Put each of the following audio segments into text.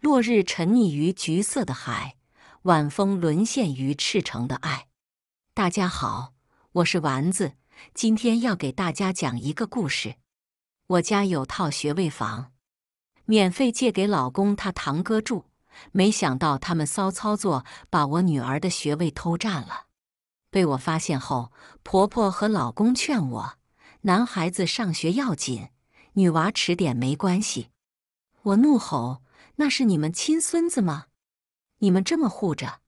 落日沉溺于橘色的海，晚风沦陷于赤诚的爱。大家好，我是丸子，今天要给大家讲一个故事。我家有套学位房，免费借给老公他堂哥住，没想到他们骚操作把我女儿的学位偷占了。被我发现后，婆婆和老公劝我。男孩子上学要紧，女娃迟点没关系。我怒吼：“那是你们亲孙子吗？你们这么护着？”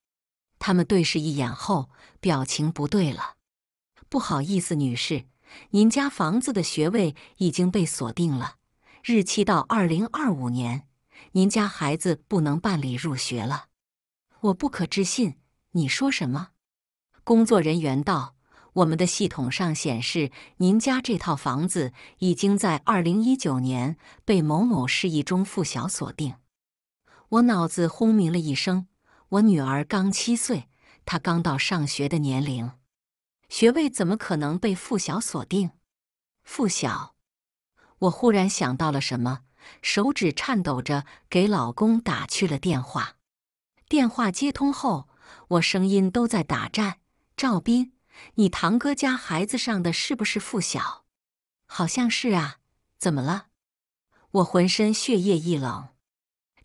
他们对视一眼后，表情不对了。不好意思，女士，您家房子的学位已经被锁定了，日期到二零二五年，您家孩子不能办理入学了。我不可置信：“你说什么？”工作人员道。我们的系统上显示，您家这套房子已经在二零一九年被某某市一中附小锁定。我脑子轰鸣了一声，我女儿刚七岁，她刚到上学的年龄，学位怎么可能被附小锁定？附小，我忽然想到了什么，手指颤抖着给老公打去了电话。电话接通后，我声音都在打颤，赵斌。你堂哥家孩子上的是不是附小？好像是啊。怎么了？我浑身血液一冷。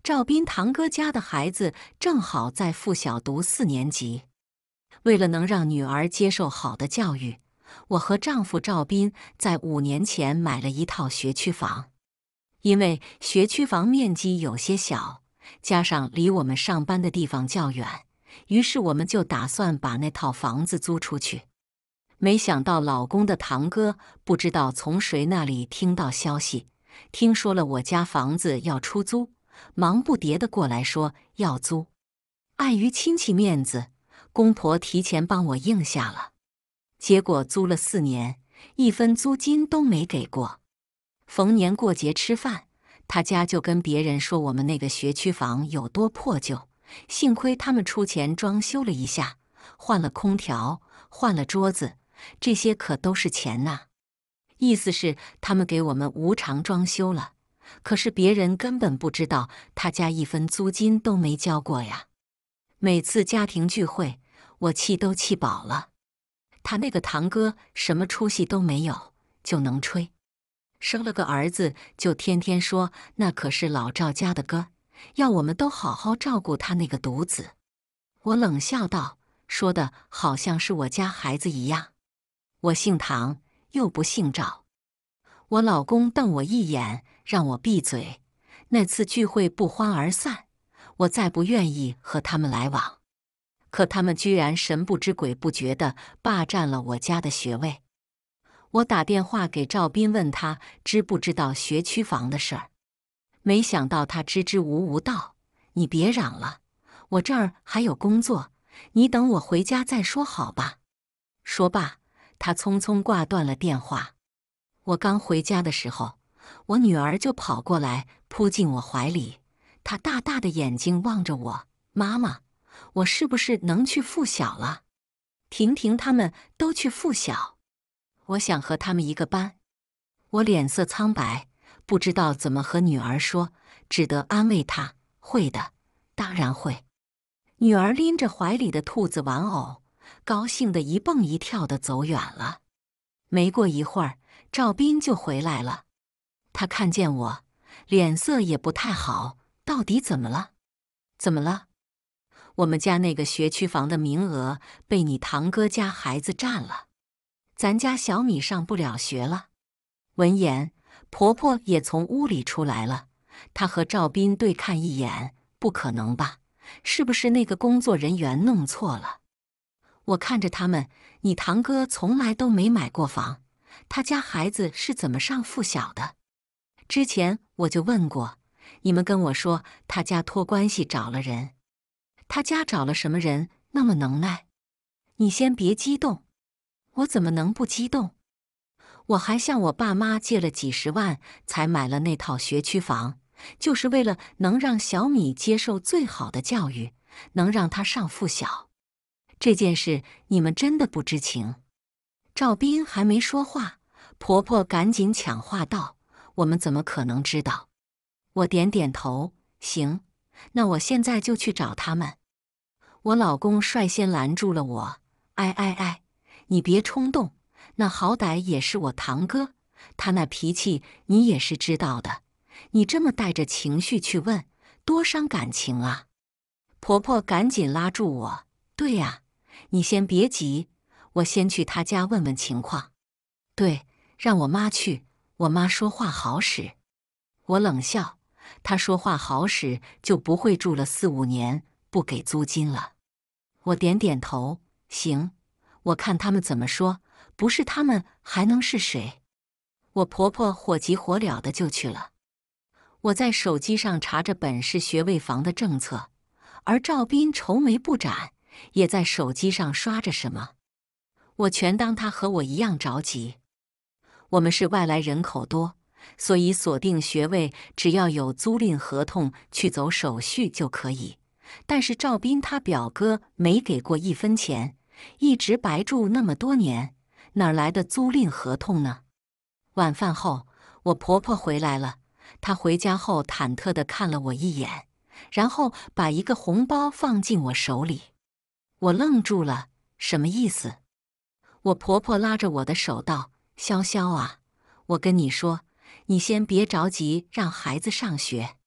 赵斌堂哥家的孩子正好在附小读四年级。为了能让女儿接受好的教育，我和丈夫赵斌在五年前买了一套学区房。因为学区房面积有些小，加上离我们上班的地方较远。于是我们就打算把那套房子租出去，没想到老公的堂哥不知道从谁那里听到消息，听说了我家房子要出租，忙不迭的过来说要租。碍于亲戚面子，公婆提前帮我应下了。结果租了四年，一分租金都没给过。逢年过节吃饭，他家就跟别人说我们那个学区房有多破旧。幸亏他们出钱装修了一下，换了空调，换了桌子，这些可都是钱呐。意思是他们给我们无偿装修了，可是别人根本不知道他家一分租金都没交过呀。每次家庭聚会，我气都气饱了。他那个堂哥什么出息都没有，就能吹，生了个儿子就天天说那可是老赵家的哥。要我们都好好照顾他那个独子，我冷笑道：“说的好像是我家孩子一样。”我姓唐，又不姓赵。我老公瞪我一眼，让我闭嘴。那次聚会不欢而散，我再不愿意和他们来往。可他们居然神不知鬼不觉的霸占了我家的学位。我打电话给赵斌，问他知不知道学区房的事儿。没想到他支支吾吾道：“你别嚷了，我这儿还有工作，你等我回家再说，好吧。”说罢，他匆匆挂断了电话。我刚回家的时候，我女儿就跑过来扑进我怀里，她大大的眼睛望着我：“妈妈，我是不是能去附小了？婷婷他们都去附小，我想和他们一个班。”我脸色苍白。不知道怎么和女儿说，只得安慰她：“会的，当然会。”女儿拎着怀里的兔子玩偶，高兴的一蹦一跳的走远了。没过一会儿，赵斌就回来了。他看见我，脸色也不太好。到底怎么了？怎么了？我们家那个学区房的名额被你堂哥家孩子占了，咱家小米上不了学了。闻言。婆婆也从屋里出来了，她和赵斌对看一眼，不可能吧？是不是那个工作人员弄错了？我看着他们，你堂哥从来都没买过房，他家孩子是怎么上附小的？之前我就问过，你们跟我说他家托关系找了人，他家找了什么人？那么能耐？你先别激动，我怎么能不激动？我还向我爸妈借了几十万，才买了那套学区房，就是为了能让小米接受最好的教育，能让他上附小。这件事你们真的不知情？赵斌还没说话，婆婆赶紧抢话道：“我们怎么可能知道？”我点点头，行，那我现在就去找他们。我老公率先拦住了我：“哎哎哎，你别冲动。”那好歹也是我堂哥，他那脾气你也是知道的。你这么带着情绪去问，多伤感情啊！婆婆赶紧拉住我。对呀，你先别急，我先去他家问问情况。对，让我妈去，我妈说话好使。我冷笑，她说话好使就不会住了四五年不给租金了。我点点头，行，我看他们怎么说。不是他们还能是谁？我婆婆火急火燎的就去了。我在手机上查着本市学位房的政策，而赵斌愁眉不展，也在手机上刷着什么。我全当他和我一样着急。我们是外来人口多，所以锁定学位，只要有租赁合同去走手续就可以。但是赵斌他表哥没给过一分钱，一直白住那么多年。哪来的租赁合同呢？晚饭后，我婆婆回来了。她回家后忐忑地看了我一眼，然后把一个红包放进我手里。我愣住了，什么意思？我婆婆拉着我的手道：“潇潇啊，我跟你说，你先别着急让孩子上学。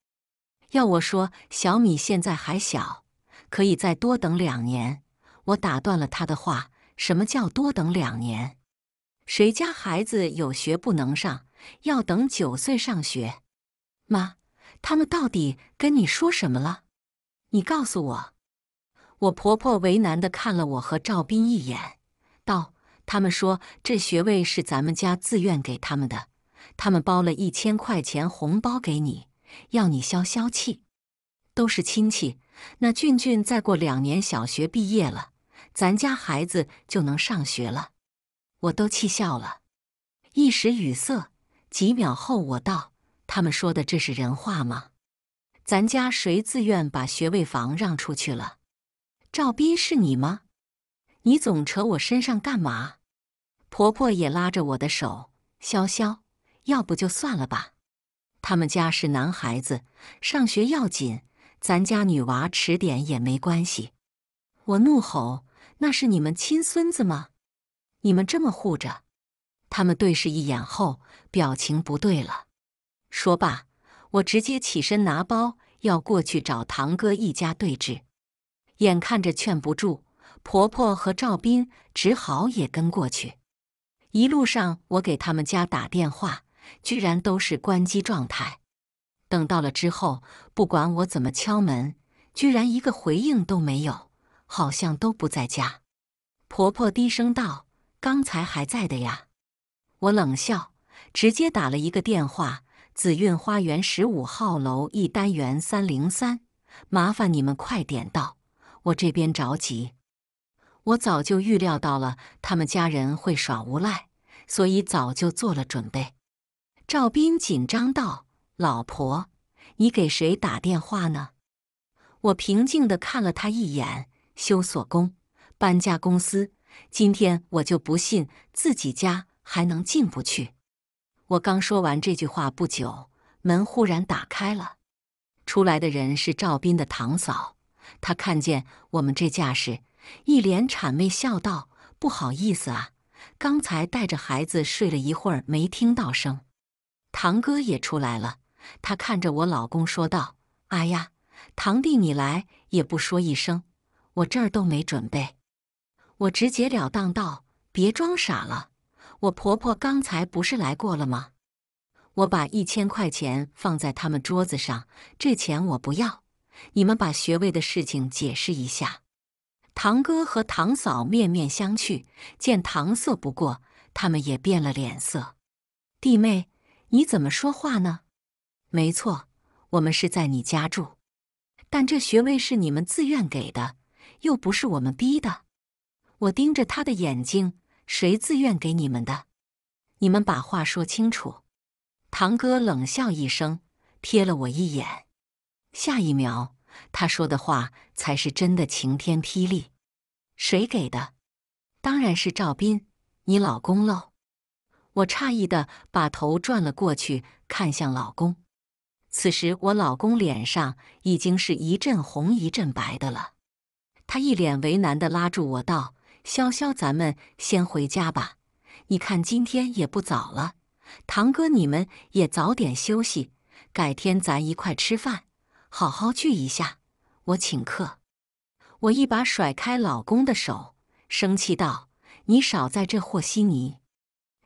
要我说，小米现在还小，可以再多等两年。”我打断了她的话：“什么叫多等两年？”谁家孩子有学不能上，要等九岁上学？妈，他们到底跟你说什么了？你告诉我。我婆婆为难的看了我和赵斌一眼，道：“他们说这学位是咱们家自愿给他们的，他们包了一千块钱红包给你，要你消消气。都是亲戚，那俊俊再过两年小学毕业了，咱家孩子就能上学了。”我都气笑了，一时语塞。几秒后，我道：“他们说的这是人话吗？咱家谁自愿把学位房让出去了？赵斌是你吗？你总扯我身上干嘛？”婆婆也拉着我的手：“潇潇，要不就算了吧。他们家是男孩子，上学要紧，咱家女娃迟点也没关系。”我怒吼：“那是你们亲孙子吗？”你们这么护着，他们对视一眼后，表情不对了。说罢，我直接起身拿包要过去找堂哥一家对峙。眼看着劝不住，婆婆和赵斌只好也跟过去。一路上，我给他们家打电话，居然都是关机状态。等到了之后，不管我怎么敲门，居然一个回应都没有，好像都不在家。婆婆低声道。刚才还在的呀，我冷笑，直接打了一个电话：紫韵花园十五号楼一单元三零三，麻烦你们快点到，我这边着急。我早就预料到了他们家人会耍无赖，所以早就做了准备。赵斌紧张道：“老婆，你给谁打电话呢？”我平静的看了他一眼，修锁工，搬家公司。今天我就不信自己家还能进不去。我刚说完这句话不久，门忽然打开了。出来的人是赵斌的堂嫂，她看见我们这架势，一脸谄媚，笑道：“不好意思啊，刚才带着孩子睡了一会儿，没听到声。”堂哥也出来了，他看着我老公说道：“哎呀，堂弟你来也不说一声，我这儿都没准备。”我直截了当道：“别装傻了，我婆婆刚才不是来过了吗？我把一千块钱放在他们桌子上，这钱我不要。你们把学位的事情解释一下。”堂哥和堂嫂面面相觑，见搪塞不过，他们也变了脸色。弟妹，你怎么说话呢？没错，我们是在你家住，但这学位是你们自愿给的，又不是我们逼的。我盯着他的眼睛，谁自愿给你们的？你们把话说清楚。堂哥冷笑一声，瞥了我一眼。下一秒，他说的话才是真的晴天霹雳。谁给的？当然是赵斌，你老公喽。我诧异的把头转了过去，看向老公。此时，我老公脸上已经是一阵红一阵白的了。他一脸为难的拉住我道。潇潇，咱们先回家吧。你看，今天也不早了。堂哥，你们也早点休息。改天咱一块吃饭，好好聚一下，我请客。我一把甩开老公的手，生气道：“你少在这和稀泥，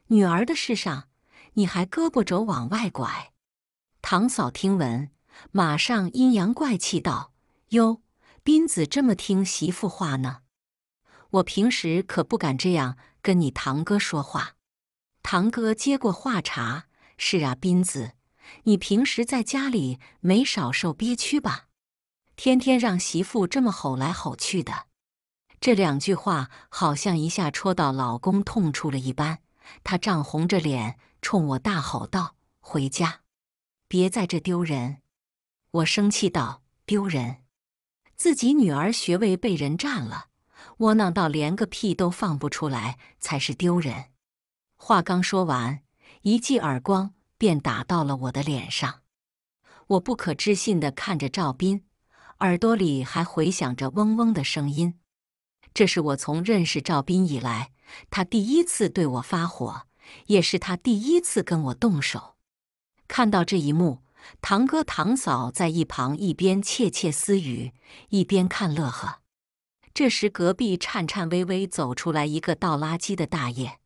女儿的事上你还胳膊肘往外拐。”堂嫂听闻，马上阴阳怪气道：“哟，斌子这么听媳妇话呢？”我平时可不敢这样跟你堂哥说话。堂哥接过话茬：“是啊，斌子，你平时在家里没少受憋屈吧？天天让媳妇这么吼来吼去的。”这两句话好像一下戳到老公痛处了一般，他涨红着脸冲我大吼道：“回家，别在这丢人！”我生气道：“丢人？自己女儿学位被人占了。”窝囊到连个屁都放不出来才是丢人。话刚说完，一记耳光便打到了我的脸上。我不可置信地看着赵斌，耳朵里还回响着嗡嗡的声音。这是我从认识赵斌以来，他第一次对我发火，也是他第一次跟我动手。看到这一幕，堂哥、堂嫂在一旁一边窃窃私语，一边看乐呵。这时，隔壁颤颤巍巍走出来一个倒垃圾的大爷。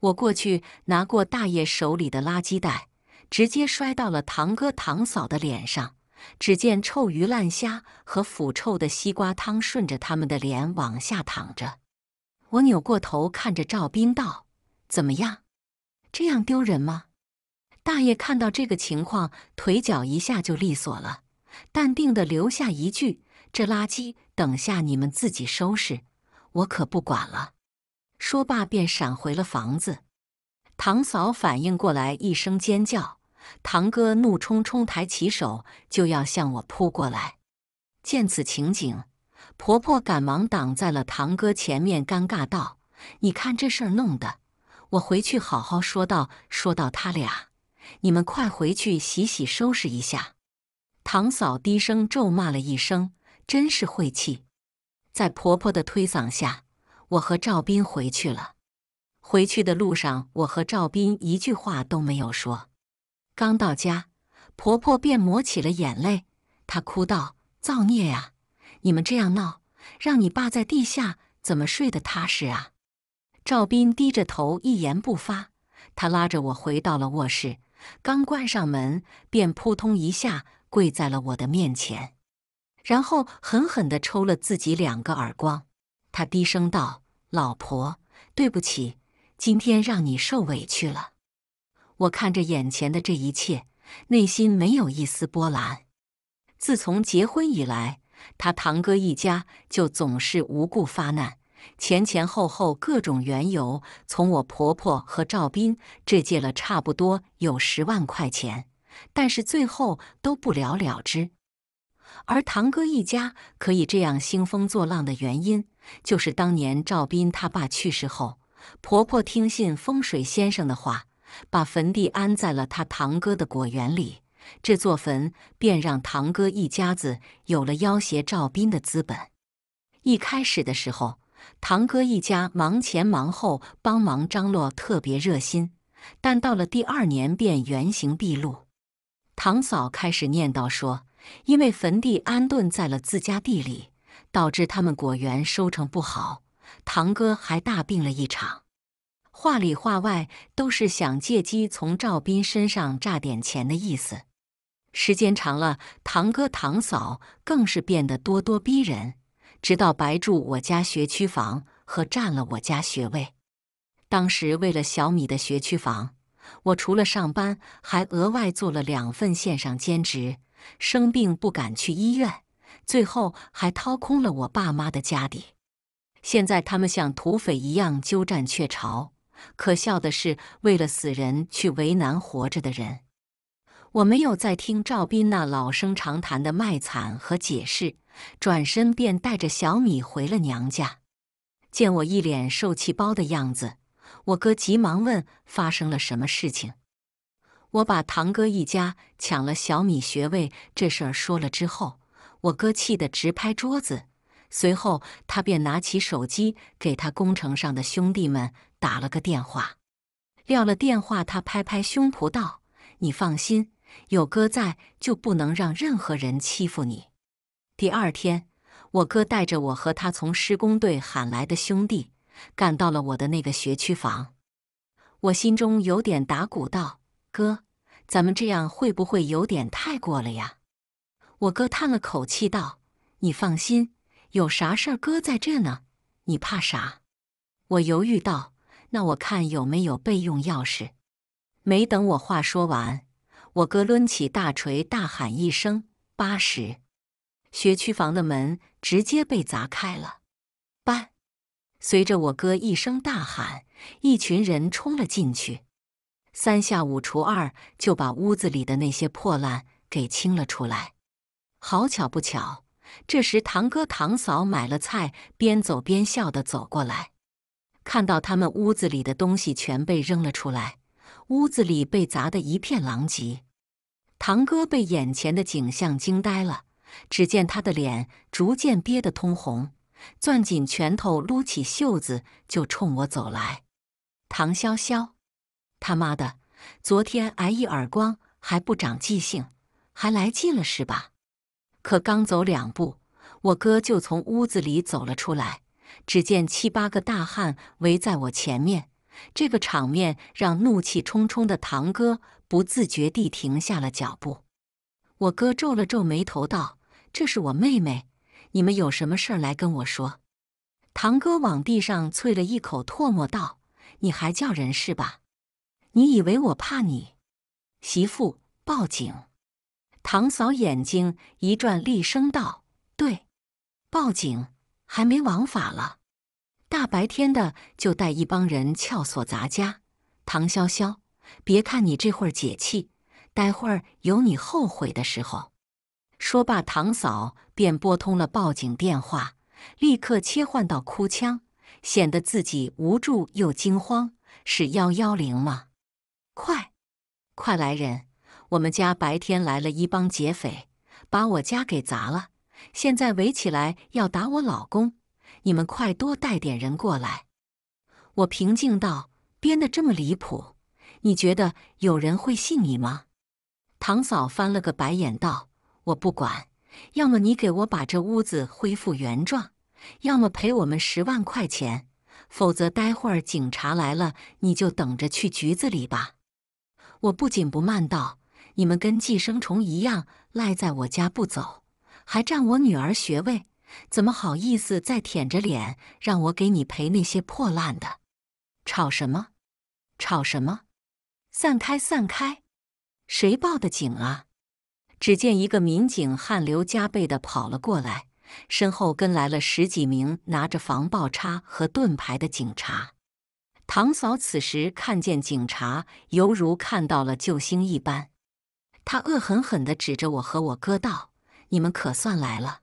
我过去拿过大爷手里的垃圾袋，直接摔到了堂哥、堂嫂的脸上。只见臭鱼烂虾和腐臭的西瓜汤顺着他们的脸往下淌着。我扭过头看着赵斌道：“怎么样？这样丢人吗？”大爷看到这个情况，腿脚一下就利索了，淡定的留下一句：“这垃圾。”等下你们自己收拾，我可不管了。说罢便闪回了房子。堂嫂反应过来，一声尖叫。堂哥怒冲冲抬起手就要向我扑过来。见此情景，婆婆赶忙挡在了堂哥前面，尴尬道：“你看这事儿弄的，我回去好好说道说道他俩。你们快回去洗洗收拾一下。”堂嫂低声咒骂了一声。真是晦气！在婆婆的推搡下，我和赵斌回去了。回去的路上，我和赵斌一句话都没有说。刚到家，婆婆便抹起了眼泪，她哭道：“造孽呀！你们这样闹，让你爸在地下怎么睡得踏实啊？”赵斌低着头一言不发。他拉着我回到了卧室，刚关上门，便扑通一下跪在了我的面前。然后狠狠地抽了自己两个耳光，他低声道：“老婆，对不起，今天让你受委屈了。”我看着眼前的这一切，内心没有一丝波澜。自从结婚以来，他堂哥一家就总是无故发难，前前后后各种缘由。从我婆婆和赵斌这借了差不多有十万块钱，但是最后都不了了之。而堂哥一家可以这样兴风作浪的原因，就是当年赵斌他爸去世后，婆婆听信风水先生的话，把坟地安在了他堂哥的果园里。这座坟便让堂哥一家子有了要挟赵斌的资本。一开始的时候，堂哥一家忙前忙后帮忙张罗，特别热心，但到了第二年便原形毕露。堂嫂开始念叨说。因为坟地安顿在了自家地里，导致他们果园收成不好，堂哥还大病了一场。话里话外都是想借机从赵斌身上榨点钱的意思。时间长了，堂哥堂嫂更是变得咄咄逼人，直到白住我家学区房和占了我家学位。当时为了小米的学区房，我除了上班，还额外做了两份线上兼职。生病不敢去医院，最后还掏空了我爸妈的家底。现在他们像土匪一样鸠占鹊巢。可笑的是，为了死人去为难活着的人。我没有再听赵斌那老生常谈的卖惨和解释，转身便带着小米回了娘家。见我一脸受气包的样子，我哥急忙问发生了什么事情。我把堂哥一家抢了小米学位这事儿说了之后，我哥气得直拍桌子。随后，他便拿起手机给他工程上的兄弟们打了个电话。撂了电话，他拍拍胸脯道：“你放心，有哥在，就不能让任何人欺负你。”第二天，我哥带着我和他从施工队喊来的兄弟，赶到了我的那个学区房。我心中有点打鼓，道。哥，咱们这样会不会有点太过了呀？我哥叹了口气道：“你放心，有啥事儿哥在这呢，你怕啥？”我犹豫道：“那我看有没有备用钥匙。”没等我话说完，我哥抡起大锤，大喊一声：“八十！”学区房的门直接被砸开了。八！随着我哥一声大喊，一群人冲了进去。三下五除二就把屋子里的那些破烂给清了出来。好巧不巧，这时堂哥、堂嫂买了菜，边走边笑地走过来，看到他们屋子里的东西全被扔了出来，屋子里被砸得一片狼藉。堂哥被眼前的景象惊呆了，只见他的脸逐渐憋得通红，攥紧拳头，撸起袖子就冲我走来。唐潇潇。他妈的，昨天挨一耳光还不长记性，还来劲了是吧？可刚走两步，我哥就从屋子里走了出来。只见七八个大汉围在我前面，这个场面让怒气冲冲的堂哥不自觉地停下了脚步。我哥皱了皱眉头，道：“这是我妹妹，你们有什么事儿来跟我说。”堂哥往地上啐了一口唾沫，道：“你还叫人是吧？”你以为我怕你？媳妇，报警！唐嫂眼睛一转，厉声道：“对，报警！还没王法了，大白天的就带一帮人撬锁砸家。唐潇潇，别看你这会儿解气，待会儿有你后悔的时候。”说罢，唐嫂便拨通了报警电话，立刻切换到哭腔，显得自己无助又惊慌：“是幺幺零吗？”快，快来人！我们家白天来了一帮劫匪，把我家给砸了，现在围起来要打我老公。你们快多带点人过来！我平静道：“编得这么离谱，你觉得有人会信你吗？”堂嫂翻了个白眼道：“我不管，要么你给我把这屋子恢复原状，要么赔我们十万块钱，否则待会儿警察来了，你就等着去局子里吧。”我不紧不慢道：“你们跟寄生虫一样赖在我家不走，还占我女儿学位，怎么好意思再舔着脸让我给你赔那些破烂的？吵什么？吵什么？散开！散开！谁报的警啊？”只见一个民警汗流浃背的跑了过来，身后跟来了十几名拿着防爆叉和盾牌的警察。唐嫂此时看见警察，犹如看到了救星一般。她恶狠狠的指着我和我哥道：“你们可算来了！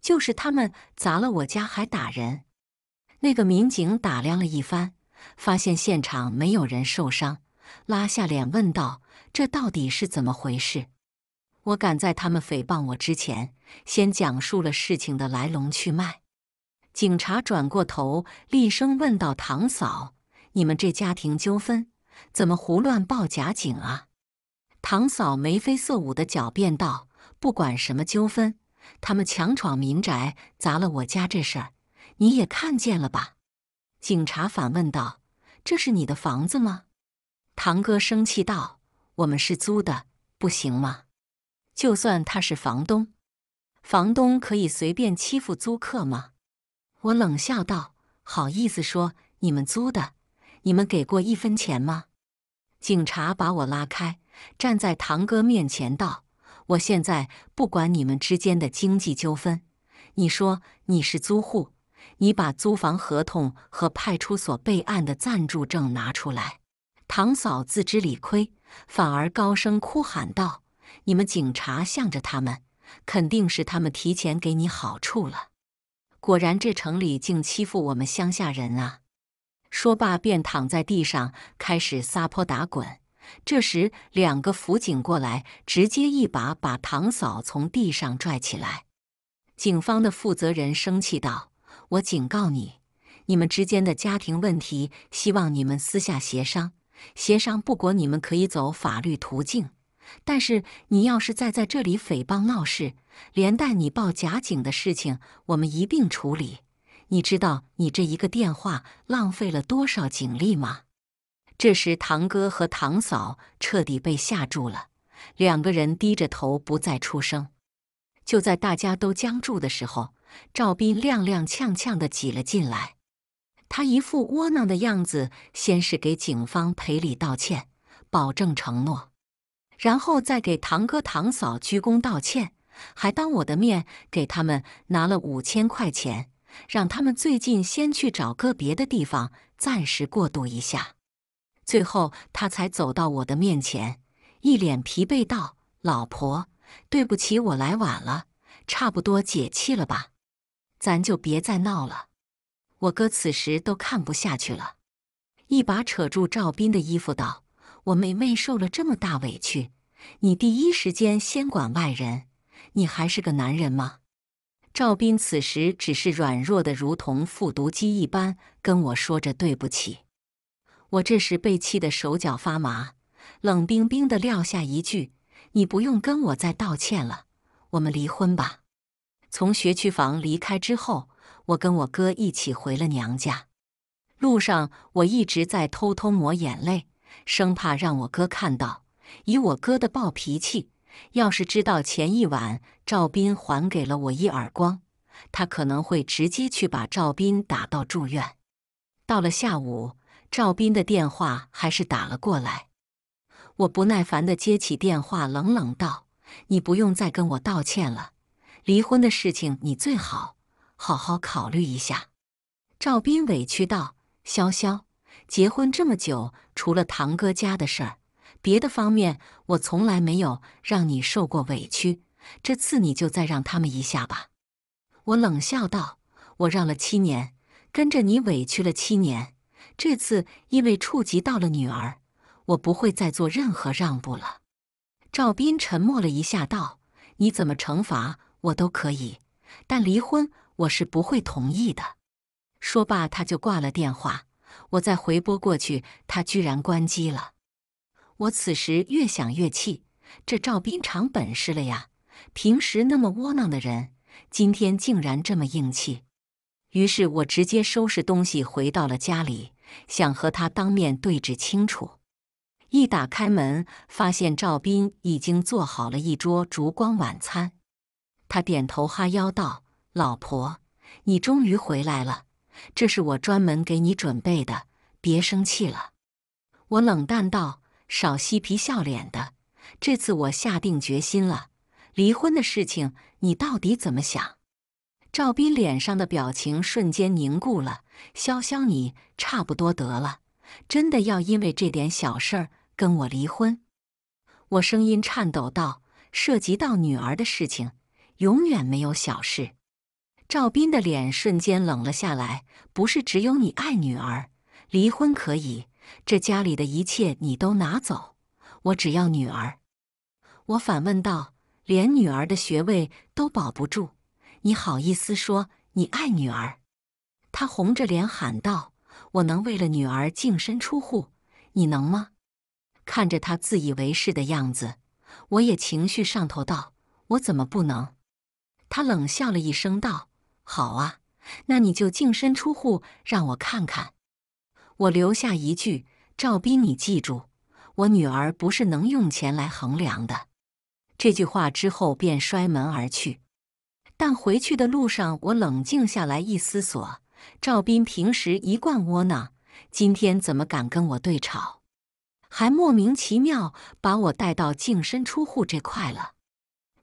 就是他们砸了我家，还打人。”那个民警打量了一番，发现现场没有人受伤，拉下脸问道：“这到底是怎么回事？”我赶在他们诽谤我之前，先讲述了事情的来龙去脉。警察转过头，厉声问道：“唐嫂。”你们这家庭纠纷怎么胡乱报假警啊？堂嫂眉飞色舞的狡辩道：“不管什么纠纷，他们强闯民宅，砸了我家这事儿，你也看见了吧？”警察反问道：“这是你的房子吗？”堂哥生气道：“我们是租的，不行吗？就算他是房东，房东可以随便欺负租客吗？”我冷笑道：“好意思说你们租的？”你们给过一分钱吗？警察把我拉开，站在堂哥面前道：“我现在不管你们之间的经济纠纷。你说你是租户，你把租房合同和派出所备案的暂住证拿出来。”堂嫂自知理亏，反而高声哭喊道：“你们警察向着他们，肯定是他们提前给你好处了。果然，这城里竟欺负我们乡下人啊！”说罢，便躺在地上开始撒泼打滚。这时，两个辅警过来，直接一把把唐嫂从地上拽起来。警方的负责人生气道：“我警告你，你们之间的家庭问题，希望你们私下协商。协商不果，你们可以走法律途径，但是你要是再在这里诽谤闹事，连带你报假警的事情，我们一并处理。”你知道你这一个电话浪费了多少警力吗？这时，堂哥和堂嫂彻底被吓住了，两个人低着头不再出声。就在大家都僵住的时候，赵斌踉踉跄跄地挤了进来，他一副窝囊的样子，先是给警方赔礼道歉，保证承诺，然后再给堂哥堂嫂鞠躬道歉，还当我的面给他们拿了五千块钱。让他们最近先去找个别的地方，暂时过渡一下。最后，他才走到我的面前，一脸疲惫道：“老婆，对不起，我来晚了，差不多解气了吧？咱就别再闹了。”我哥此时都看不下去了，一把扯住赵斌的衣服道：“我妹妹受了这么大委屈，你第一时间先管外人，你还是个男人吗？”赵斌此时只是软弱的，如同复读机一般跟我说着对不起。我这时被气得手脚发麻，冷冰冰的撂下一句：“你不用跟我再道歉了，我们离婚吧。”从学区房离开之后，我跟我哥一起回了娘家。路上我一直在偷偷抹眼泪，生怕让我哥看到。以我哥的暴脾气。要是知道前一晚赵斌还给了我一耳光，他可能会直接去把赵斌打到住院。到了下午，赵斌的电话还是打了过来，我不耐烦地接起电话，冷冷道：“你不用再跟我道歉了，离婚的事情你最好好好考虑一下。”赵斌委屈道：“潇潇，结婚这么久，除了堂哥家的事儿。”别的方面，我从来没有让你受过委屈，这次你就再让他们一下吧。”我冷笑道，“我让了七年，跟着你委屈了七年，这次因为触及到了女儿，我不会再做任何让步了。”赵斌沉默了一下，道：“你怎么惩罚我都可以，但离婚我是不会同意的。”说罢，他就挂了电话。我再回拨过去，他居然关机了。我此时越想越气，这赵斌长本事了呀！平时那么窝囊的人，今天竟然这么硬气。于是我直接收拾东西回到了家里，想和他当面对质清楚。一打开门，发现赵斌已经做好了一桌烛光晚餐。他点头哈腰道：“老婆，你终于回来了，这是我专门给你准备的，别生气了。”我冷淡道。少嬉皮笑脸的！这次我下定决心了，离婚的事情你到底怎么想？赵斌脸上的表情瞬间凝固了。潇潇，你差不多得了，真的要因为这点小事儿跟我离婚？我声音颤抖道：“涉及到女儿的事情，永远没有小事。”赵斌的脸瞬间冷了下来：“不是只有你爱女儿，离婚可以。”这家里的一切你都拿走，我只要女儿。我反问道：“连女儿的学位都保不住，你好意思说你爱女儿？”他红着脸喊道：“我能为了女儿净身出户，你能吗？”看着他自以为是的样子，我也情绪上头道：“我怎么不能？”他冷笑了一声道：“好啊，那你就净身出户，让我看看。”我留下一句：“赵斌，你记住，我女儿不是能用钱来衡量的。”这句话之后，便摔门而去。但回去的路上，我冷静下来一思索：赵斌平时一贯窝囊，今天怎么敢跟我对吵，还莫名其妙把我带到净身出户这块了？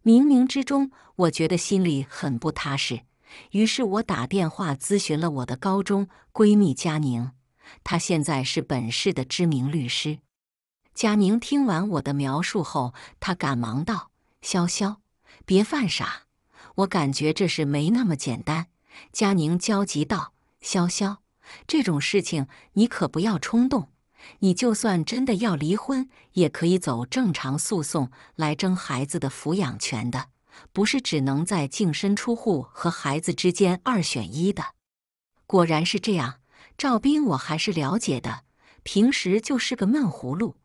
冥冥之中，我觉得心里很不踏实。于是我打电话咨询了我的高中闺蜜佳宁。他现在是本市的知名律师。佳宁听完我的描述后，他赶忙道：“潇潇，别犯傻，我感觉这事没那么简单。”佳宁焦急道：“潇潇，这种事情你可不要冲动。你就算真的要离婚，也可以走正常诉讼来争孩子的抚养权的，不是只能在净身出户和孩子之间二选一的。”果然是这样。赵斌，我还是了解的，平时就是个闷葫芦，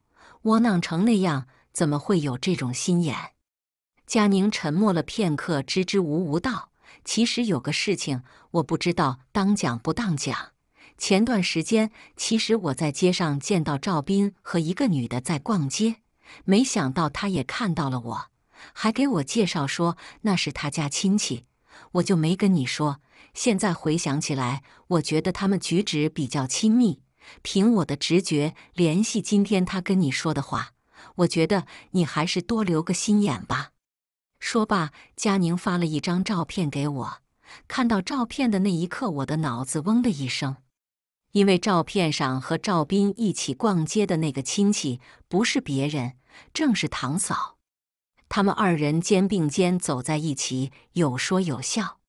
窝囊成那样，怎么会有这种心眼？佳宁沉默了片刻，支支吾吾道：“其实有个事情，我不知道当讲不当讲。前段时间，其实我在街上见到赵斌和一个女的在逛街，没想到他也看到了我，还给我介绍说那是他家亲戚，我就没跟你说。”现在回想起来，我觉得他们举止比较亲密。凭我的直觉联系今天他跟你说的话，我觉得你还是多留个心眼吧。说罢，佳宁发了一张照片给我。看到照片的那一刻，我的脑子嗡的一声，因为照片上和赵斌一起逛街的那个亲戚不是别人，正是堂嫂。他们二人肩并肩走在一起，有说有笑。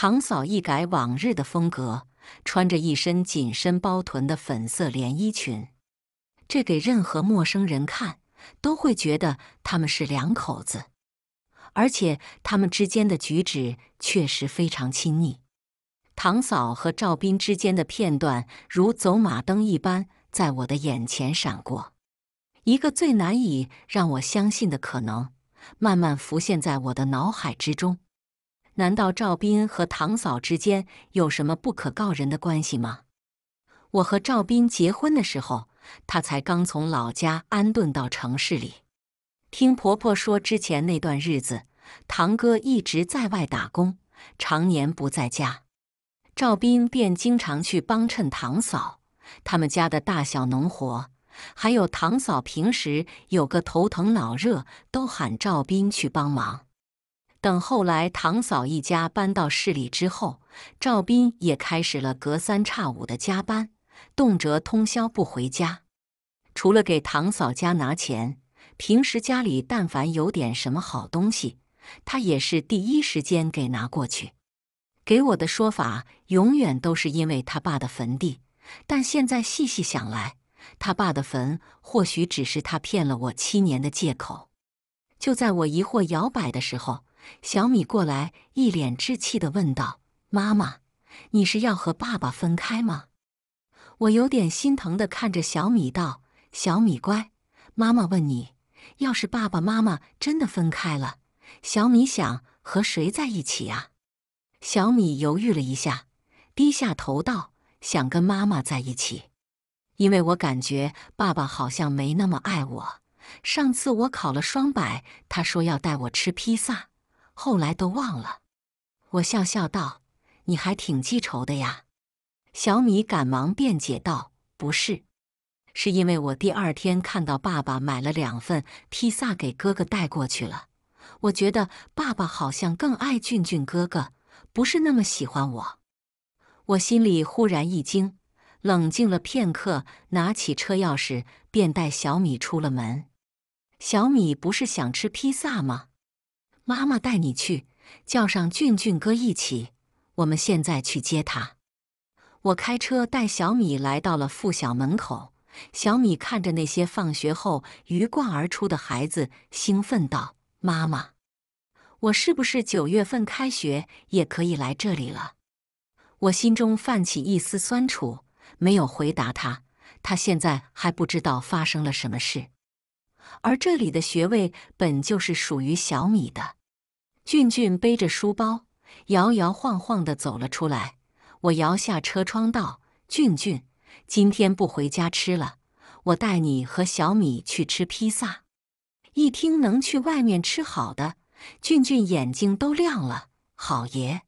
唐嫂一改往日的风格，穿着一身紧身包臀的粉色连衣裙，这给任何陌生人看都会觉得他们是两口子，而且他们之间的举止确实非常亲密。唐嫂和赵斌之间的片段如走马灯一般在我的眼前闪过，一个最难以让我相信的可能慢慢浮现在我的脑海之中。难道赵斌和堂嫂之间有什么不可告人的关系吗？我和赵斌结婚的时候，他才刚从老家安顿到城市里。听婆婆说，之前那段日子，堂哥一直在外打工，常年不在家，赵斌便经常去帮衬堂嫂他们家的大小农活，还有堂嫂平时有个头疼脑热，都喊赵斌去帮忙。等后来，堂嫂一家搬到市里之后，赵斌也开始了隔三差五的加班，动辄通宵不回家。除了给堂嫂家拿钱，平时家里但凡有点什么好东西，他也是第一时间给拿过去。给我的说法永远都是因为他爸的坟地，但现在细细想来，他爸的坟或许只是他骗了我七年的借口。就在我疑惑摇摆的时候。小米过来，一脸稚气的问道：“妈妈，你是要和爸爸分开吗？”我有点心疼的看着小米道：“小米乖，妈妈问你，要是爸爸妈妈真的分开了，小米想和谁在一起啊？”小米犹豫了一下，低下头道：“想跟妈妈在一起，因为我感觉爸爸好像没那么爱我。上次我考了双百，他说要带我吃披萨。”后来都忘了，我笑笑道：“你还挺记仇的呀。”小米赶忙辩解道：“不是，是因为我第二天看到爸爸买了两份披萨给哥哥带过去了，我觉得爸爸好像更爱俊俊哥哥，不是那么喜欢我。”我心里忽然一惊，冷静了片刻，拿起车钥匙便带小米出了门。小米不是想吃披萨吗？妈妈带你去，叫上俊俊哥一起。我们现在去接他。我开车带小米来到了附小门口。小米看着那些放学后鱼贯而出的孩子，兴奋道：“妈妈，我是不是九月份开学也可以来这里了？”我心中泛起一丝酸楚，没有回答他。他现在还不知道发生了什么事，而这里的学位本就是属于小米的。俊俊背着书包，摇摇晃晃地走了出来。我摇下车窗道：“俊俊，今天不回家吃了，我带你和小米去吃披萨。”一听能去外面吃好的，俊俊眼睛都亮了。好耶！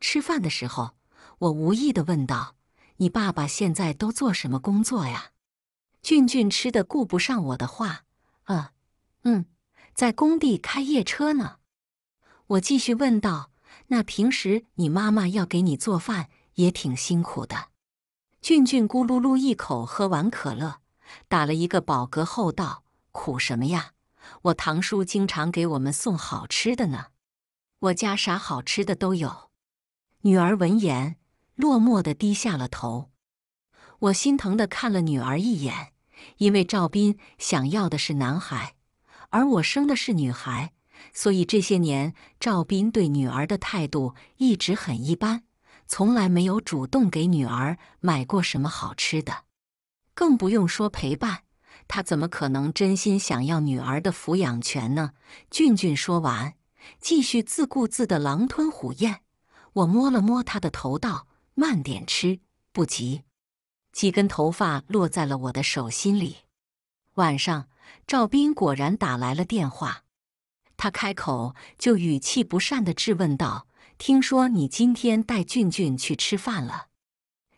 吃饭的时候，我无意地问道：“你爸爸现在都做什么工作呀？”俊俊吃的顾不上我的话，嗯，嗯，在工地开夜车呢。我继续问道：“那平时你妈妈要给你做饭，也挺辛苦的。”俊俊咕噜噜一口喝完可乐，打了一个饱嗝后道：“苦什么呀？我堂叔经常给我们送好吃的呢，我家啥好吃的都有。”女儿闻言，落寞的低下了头。我心疼的看了女儿一眼，因为赵斌想要的是男孩，而我生的是女孩。所以这些年，赵斌对女儿的态度一直很一般，从来没有主动给女儿买过什么好吃的，更不用说陪伴。他怎么可能真心想要女儿的抚养权呢？俊俊说完，继续自顾自的狼吞虎咽。我摸了摸他的头，道：“慢点吃，不急。”几根头发落在了我的手心里。晚上，赵斌果然打来了电话。他开口就语气不善的质问道：“听说你今天带俊俊去吃饭了，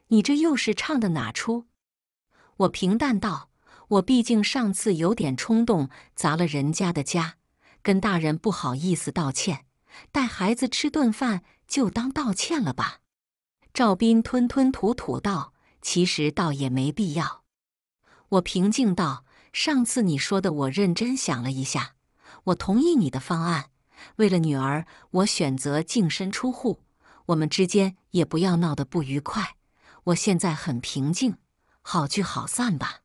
你这又是唱的哪出？”我平淡道：“我毕竟上次有点冲动，砸了人家的家，跟大人不好意思道歉，带孩子吃顿饭就当道歉了吧。”赵斌吞吞吐吐道：“其实倒也没必要。”我平静道：“上次你说的，我认真想了一下。”我同意你的方案，为了女儿，我选择净身出户。我们之间也不要闹得不愉快。我现在很平静，好聚好散吧。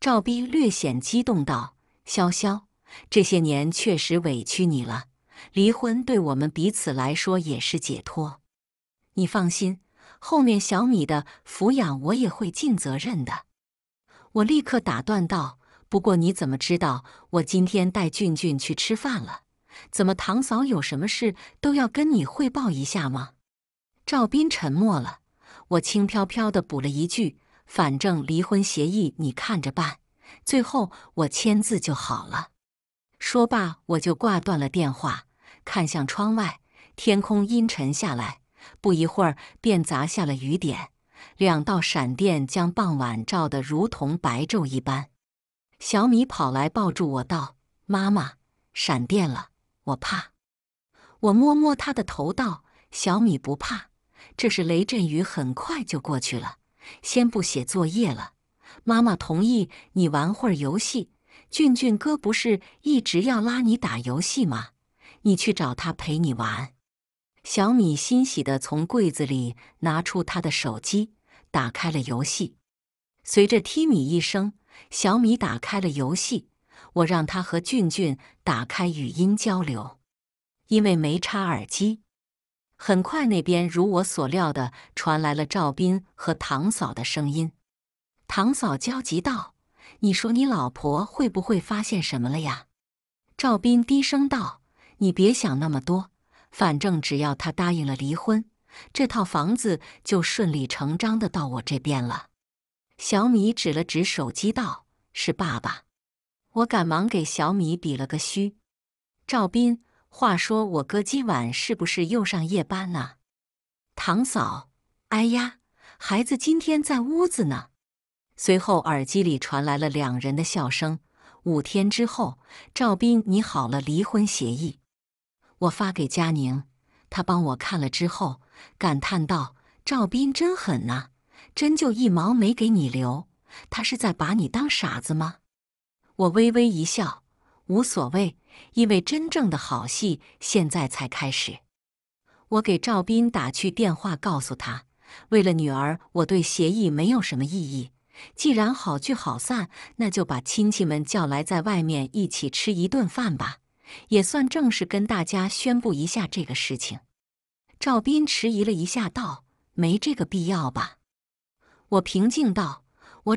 赵斌略显激动道：“潇潇，这些年确实委屈你了。离婚对我们彼此来说也是解脱。你放心，后面小米的抚养我也会尽责任的。”我立刻打断道。不过你怎么知道我今天带俊俊去吃饭了？怎么唐嫂有什么事都要跟你汇报一下吗？赵斌沉默了，我轻飘飘的补了一句：“反正离婚协议你看着办，最后我签字就好了。”说罢，我就挂断了电话，看向窗外，天空阴沉下来，不一会儿便砸下了雨点，两道闪电将傍晚照得如同白昼一般。小米跑来抱住我，道：“妈妈，闪电了，我怕。”我摸摸他的头，道：“小米不怕，这是雷阵雨，很快就过去了。先不写作业了，妈妈同意你玩会儿游戏。俊俊哥不是一直要拉你打游戏吗？你去找他陪你玩。”小米欣喜地从柜子里拿出他的手机，打开了游戏。随着“ m 米”一声。小米打开了游戏，我让他和俊俊打开语音交流，因为没插耳机。很快，那边如我所料的传来了赵斌和唐嫂的声音。唐嫂焦急道：“你说你老婆会不会发现什么了呀？”赵斌低声道：“你别想那么多，反正只要他答应了离婚，这套房子就顺理成章的到我这边了。”小米指了指手机，道：“是爸爸。”我赶忙给小米比了个虚。赵斌，话说我哥今晚是不是又上夜班啊？唐嫂，哎呀，孩子今天在屋子呢。随后，耳机里传来了两人的笑声。五天之后，赵斌，拟好了离婚协议，我发给佳宁，他帮我看了之后，感叹道：“赵斌真狠呐。”真就一毛没给你留，他是在把你当傻子吗？我微微一笑，无所谓，因为真正的好戏现在才开始。我给赵斌打去电话，告诉他，为了女儿，我对协议没有什么异议。既然好聚好散，那就把亲戚们叫来，在外面一起吃一顿饭吧，也算正式跟大家宣布一下这个事情。赵斌迟疑了一下，道：“没这个必要吧？”我平静道：“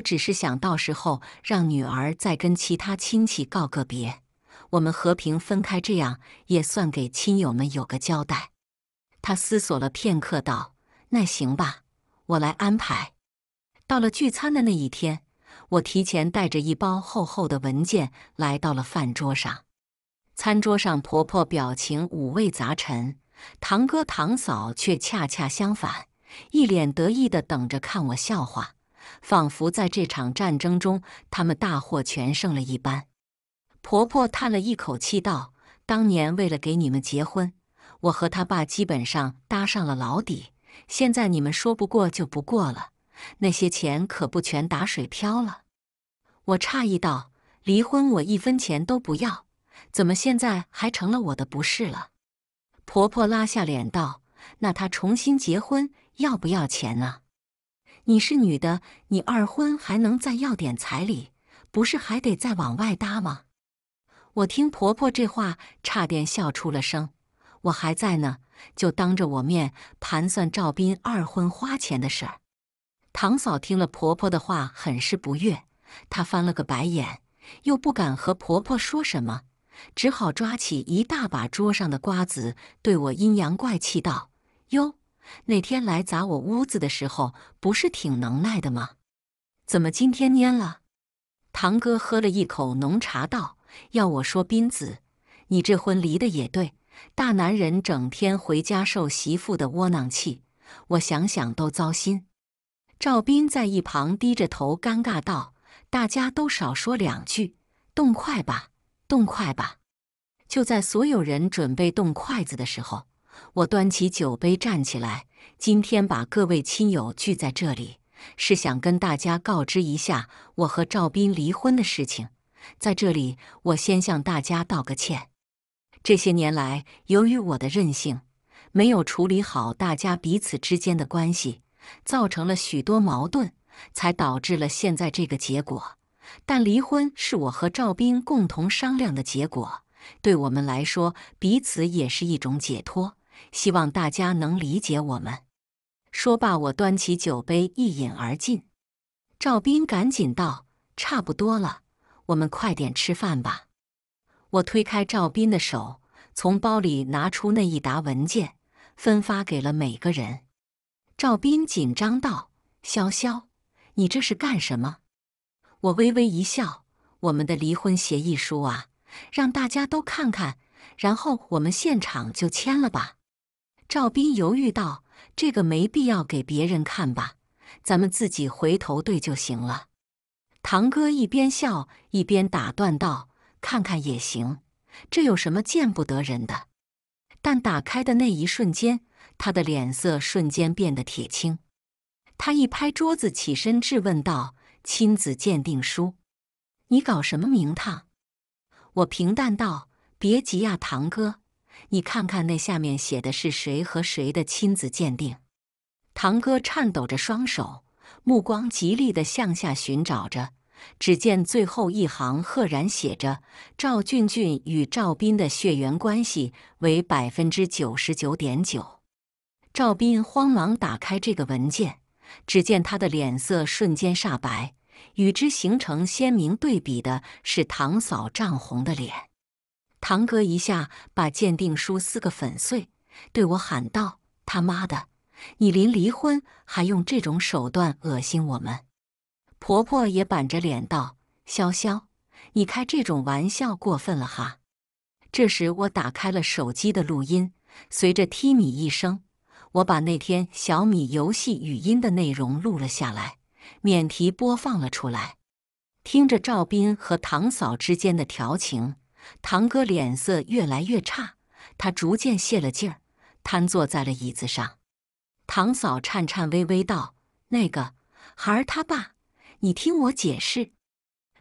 我只是想到时候让女儿再跟其他亲戚告个别，我们和平分开，这样也算给亲友们有个交代。”他思索了片刻，道：“那行吧，我来安排。”到了聚餐的那一天，我提前带着一包厚厚的文件来到了饭桌上。餐桌上，婆婆表情五味杂陈，堂哥堂嫂却恰恰相反。一脸得意的等着看我笑话，仿佛在这场战争中他们大获全胜了一般。婆婆叹了一口气道：“当年为了给你们结婚，我和他爸基本上搭上了老底，现在你们说不过就不过了，那些钱可不全打水漂了。”我诧异道：“离婚我一分钱都不要，怎么现在还成了我的不是了？”婆婆拉下脸道：“那他重新结婚。”要不要钱啊？你是女的，你二婚还能再要点彩礼？不是还得再往外搭吗？我听婆婆这话，差点笑出了声。我还在呢，就当着我面盘算赵斌二婚花钱的事儿。堂嫂听了婆婆的话，很是不悦，她翻了个白眼，又不敢和婆婆说什么，只好抓起一大把桌上的瓜子，对我阴阳怪气道：“哟。”那天来砸我屋子的时候，不是挺能耐的吗？怎么今天蔫了？堂哥喝了一口浓茶，道：“要我说，斌子，你这婚离的也对。大男人整天回家受媳妇的窝囊气，我想想都糟心。”赵斌在一旁低着头，尴尬道：“大家都少说两句，动筷吧，动筷吧。”就在所有人准备动筷子的时候。我端起酒杯，站起来。今天把各位亲友聚在这里，是想跟大家告知一下我和赵斌离婚的事情。在这里，我先向大家道个歉。这些年来，由于我的任性，没有处理好大家彼此之间的关系，造成了许多矛盾，才导致了现在这个结果。但离婚是我和赵斌共同商量的结果，对我们来说，彼此也是一种解脱。希望大家能理解我们。说罢，我端起酒杯一饮而尽。赵斌赶紧道：“差不多了，我们快点吃饭吧。”我推开赵斌的手，从包里拿出那一沓文件，分发给了每个人。赵斌紧张道：“潇潇，你这是干什么？”我微微一笑：“我们的离婚协议书啊，让大家都看看，然后我们现场就签了吧。”赵斌犹豫道：“这个没必要给别人看吧，咱们自己回头对就行了。”堂哥一边笑一边打断道：“看看也行，这有什么见不得人的？”但打开的那一瞬间，他的脸色瞬间变得铁青。他一拍桌子，起身质问道：“亲子鉴定书，你搞什么名堂？”我平淡道：“别急呀，堂哥。”你看看那下面写的是谁和谁的亲子鉴定？堂哥颤抖着双手，目光极力地向下寻找着。只见最后一行赫然写着：“赵俊俊与赵斌的血缘关系为百分之九十九点九。”赵斌慌忙打开这个文件，只见他的脸色瞬间煞白，与之形成鲜明对比的是堂嫂涨红的脸。堂哥一下把鉴定书撕个粉碎，对我喊道：“他妈的，你临离婚还用这种手段恶心我们！”婆婆也板着脸道：“潇潇，你开这种玩笑过分了哈。”这时，我打开了手机的录音，随着“踢米”一声，我把那天小米游戏语音的内容录了下来，免提播放了出来，听着赵斌和堂嫂之间的调情。堂哥脸色越来越差，他逐渐泄了劲儿，瘫坐在了椅子上。堂嫂颤颤巍巍道：“那个孩儿他爸，你听我解释。”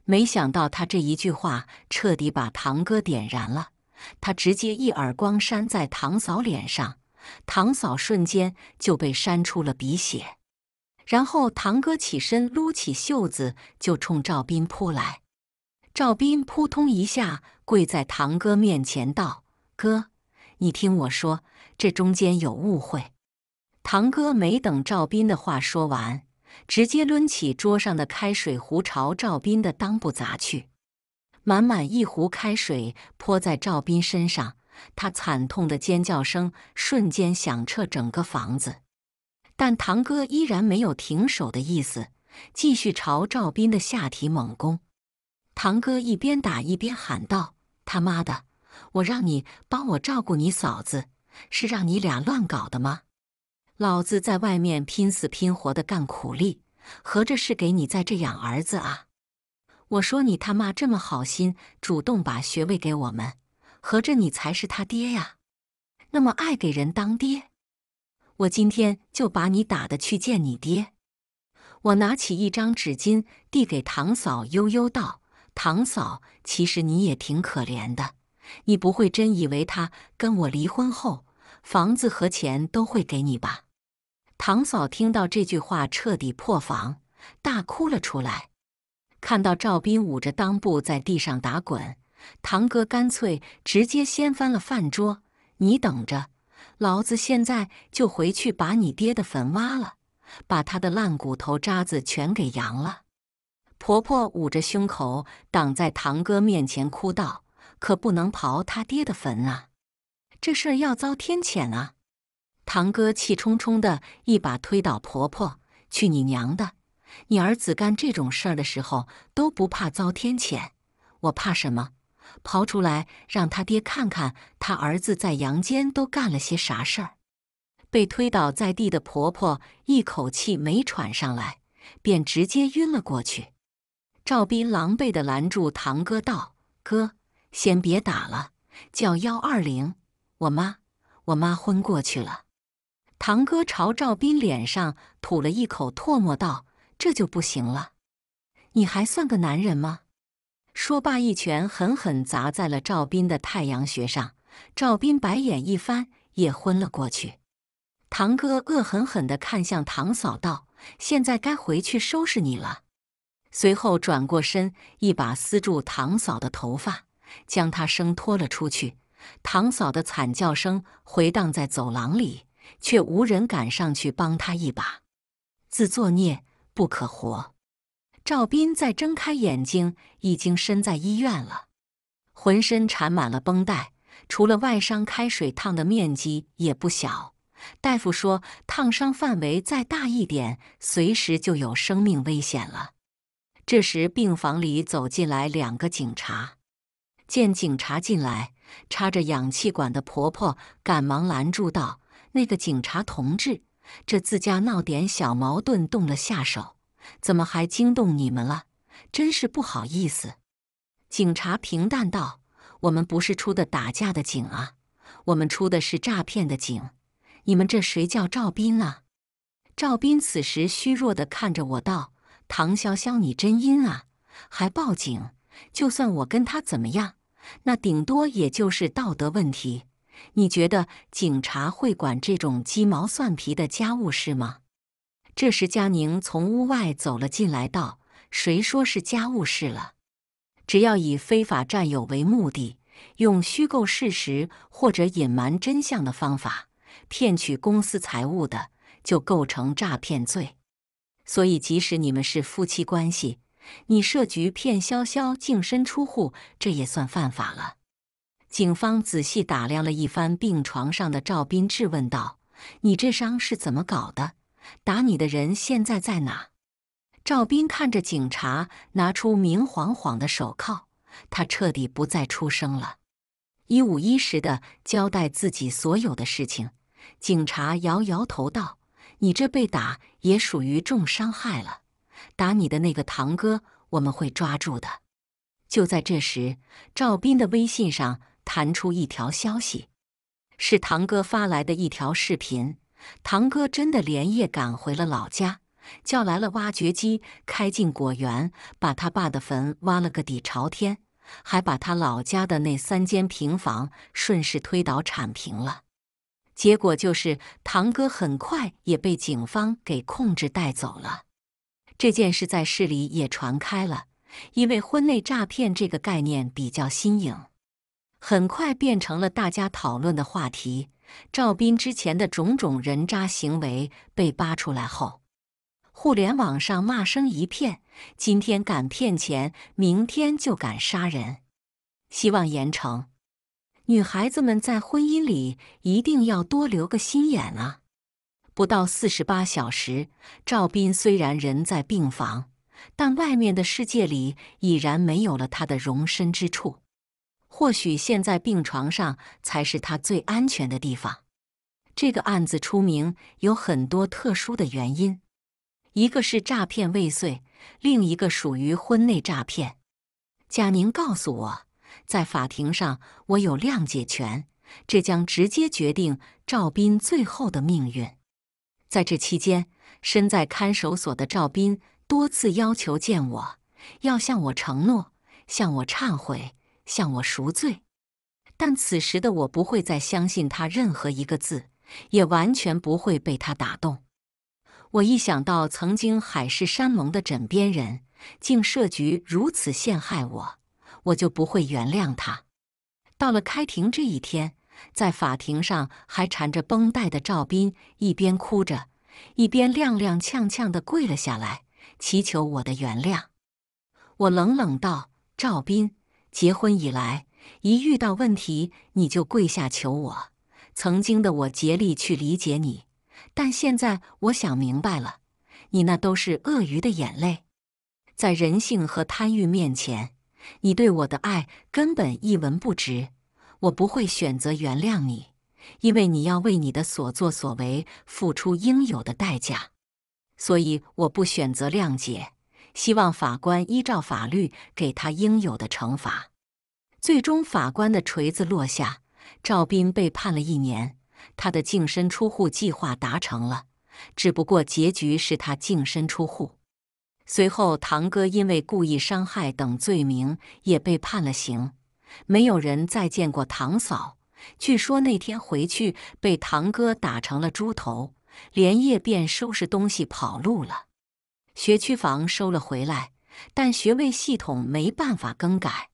没想到他这一句话彻底把堂哥点燃了，他直接一耳光扇在堂嫂脸上，堂嫂瞬间就被扇出了鼻血。然后堂哥起身，撸起袖子就冲赵斌扑来，赵斌扑通一下。跪在堂哥面前道：“哥，你听我说，这中间有误会。”堂哥没等赵斌的话说完，直接抡起桌上的开水壶朝赵斌的裆部砸去，满满一壶开水泼在赵斌身上，他惨痛的尖叫声瞬间响彻整个房子。但堂哥依然没有停手的意思，继续朝赵斌的下体猛攻。堂哥一边打一边喊道。他妈的，我让你帮我照顾你嫂子，是让你俩乱搞的吗？老子在外面拼死拼活的干苦力，合着是给你在这养儿子啊？我说你他妈这么好心，主动把学位给我们，合着你才是他爹呀？那么爱给人当爹？我今天就把你打的去见你爹。我拿起一张纸巾递给堂嫂，悠悠道。堂嫂，其实你也挺可怜的。你不会真以为他跟我离婚后，房子和钱都会给你吧？堂嫂听到这句话，彻底破防，大哭了出来。看到赵斌捂着裆部在地上打滚，堂哥干脆直接掀翻了饭桌。你等着，老子现在就回去把你爹的坟挖了，把他的烂骨头渣子全给扬了。婆婆捂着胸口，挡在堂哥面前，哭道：“可不能刨他爹的坟啊！这事儿要遭天谴啊！”堂哥气冲冲的一把推倒婆婆：“去你娘的！你儿子干这种事儿的时候都不怕遭天谴，我怕什么？刨出来让他爹看看他儿子在阳间都干了些啥事儿！”被推倒在地的婆婆一口气没喘上来，便直接晕了过去。赵斌狼狈的拦住堂哥，道：“哥，先别打了，叫幺二零，我妈，我妈昏过去了。”堂哥朝赵斌脸上吐了一口唾沫，道：“这就不行了，你还算个男人吗？”说罢，一拳狠狠砸在了赵斌的太阳穴上。赵斌白眼一翻，也昏了过去。堂哥恶狠狠的看向堂嫂，道：“现在该回去收拾你了。”随后转过身，一把撕住唐嫂的头发，将她生拖了出去。唐嫂的惨叫声回荡在走廊里，却无人敢上去帮她一把。自作孽不可活。赵斌再睁开眼睛，已经身在医院了，浑身缠满了绷带，除了外伤，开水烫的面积也不小。大夫说，烫伤范围再大一点，随时就有生命危险了。这时，病房里走进来两个警察。见警察进来，插着氧气管的婆婆赶忙拦住道：“那个警察同志，这自家闹点小矛盾，动了下手，怎么还惊动你们了？真是不好意思。”警察平淡道：“我们不是出的打架的警啊，我们出的是诈骗的警。你们这谁叫赵斌啊？”赵斌此时虚弱的看着我道。唐潇潇，你真阴啊！还报警？就算我跟他怎么样，那顶多也就是道德问题。你觉得警察会管这种鸡毛蒜皮的家务事吗？这时，佳宁从屋外走了进来，道：“谁说是家务事了？只要以非法占有为目的，用虚构事实或者隐瞒真相的方法，骗取公私财物的，就构成诈骗罪。”所以，即使你们是夫妻关系，你设局骗潇潇净身出户，这也算犯法了。警方仔细打量了一番病床上的赵斌，质问道：“你这伤是怎么搞的？打你的人现在在哪？”赵斌看着警察，拿出明晃晃的手铐，他彻底不再出声了，一五一十的交代自己所有的事情。警察摇摇头道：“你这被打。”也属于重伤害了，打你的那个堂哥，我们会抓住的。就在这时，赵斌的微信上弹出一条消息，是堂哥发来的一条视频。堂哥真的连夜赶回了老家，叫来了挖掘机，开进果园，把他爸的坟挖了个底朝天，还把他老家的那三间平房顺势推倒铲平了。结果就是，堂哥很快也被警方给控制带走了。这件事在市里也传开了，因为婚内诈骗这个概念比较新颖，很快变成了大家讨论的话题。赵斌之前的种种人渣行为被扒出来后，互联网上骂声一片。今天敢骗钱，明天就敢杀人，希望严惩。女孩子们在婚姻里一定要多留个心眼啊！不到四十八小时，赵斌虽然人在病房，但外面的世界里已然没有了他的容身之处。或许现在病床上才是他最安全的地方。这个案子出名有很多特殊的原因，一个是诈骗未遂，另一个属于婚内诈骗。贾宁告诉我。在法庭上，我有谅解权，这将直接决定赵斌最后的命运。在这期间，身在看守所的赵斌多次要求见我，要向我承诺、向我忏悔、向我赎罪。但此时的我不会再相信他任何一个字，也完全不会被他打动。我一想到曾经海誓山盟的枕边人，竟设局如此陷害我。我就不会原谅他。到了开庭这一天，在法庭上还缠着绷带的赵斌，一边哭着，一边踉踉跄跄地跪了下来，祈求我的原谅。我冷冷道：“赵斌，结婚以来，一遇到问题你就跪下求我。曾经的我竭力去理解你，但现在我想明白了，你那都是鳄鱼的眼泪，在人性和贪欲面前。”你对我的爱根本一文不值，我不会选择原谅你，因为你要为你的所作所为付出应有的代价，所以我不选择谅解。希望法官依照法律给他应有的惩罚。最终，法官的锤子落下，赵斌被判了一年，他的净身出户计划达成了，只不过结局是他净身出户。随后，堂哥因为故意伤害等罪名也被判了刑。没有人再见过堂嫂。据说那天回去被堂哥打成了猪头，连夜便收拾东西跑路了。学区房收了回来，但学位系统没办法更改。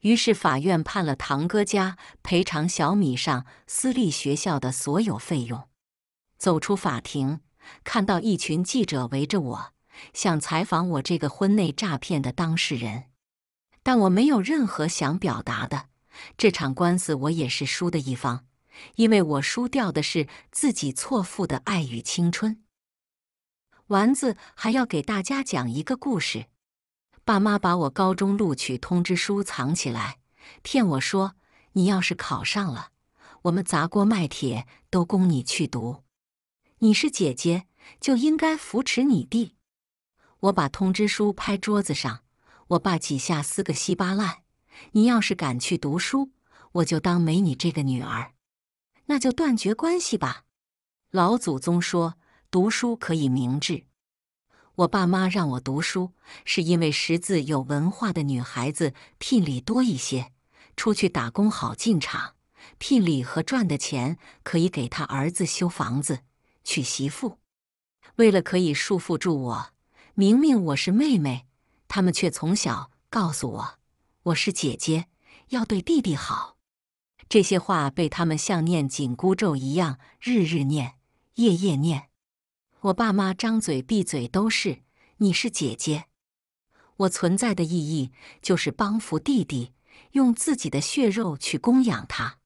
于是，法院判了堂哥家赔偿小米上私立学校的所有费用。走出法庭，看到一群记者围着我。想采访我这个婚内诈骗的当事人，但我没有任何想表达的。这场官司我也是输的一方，因为我输掉的是自己错付的爱与青春。丸子还要给大家讲一个故事：爸妈把我高中录取通知书藏起来，骗我说你要是考上了，我们砸锅卖铁都供你去读。你是姐姐，就应该扶持你弟。我把通知书拍桌子上，我爸几下撕个稀巴烂。你要是敢去读书，我就当没你这个女儿，那就断绝关系吧。老祖宗说读书可以明智，我爸妈让我读书，是因为识字有文化的女孩子聘礼多一些，出去打工好进厂，聘礼和赚的钱可以给他儿子修房子、娶媳妇。为了可以束缚住我。明明我是妹妹，他们却从小告诉我，我是姐姐，要对弟弟好。这些话被他们像念紧箍咒一样，日日念，夜夜念。我爸妈张嘴闭嘴都是你是姐姐，我存在的意义就是帮扶弟弟，用自己的血肉去供养他。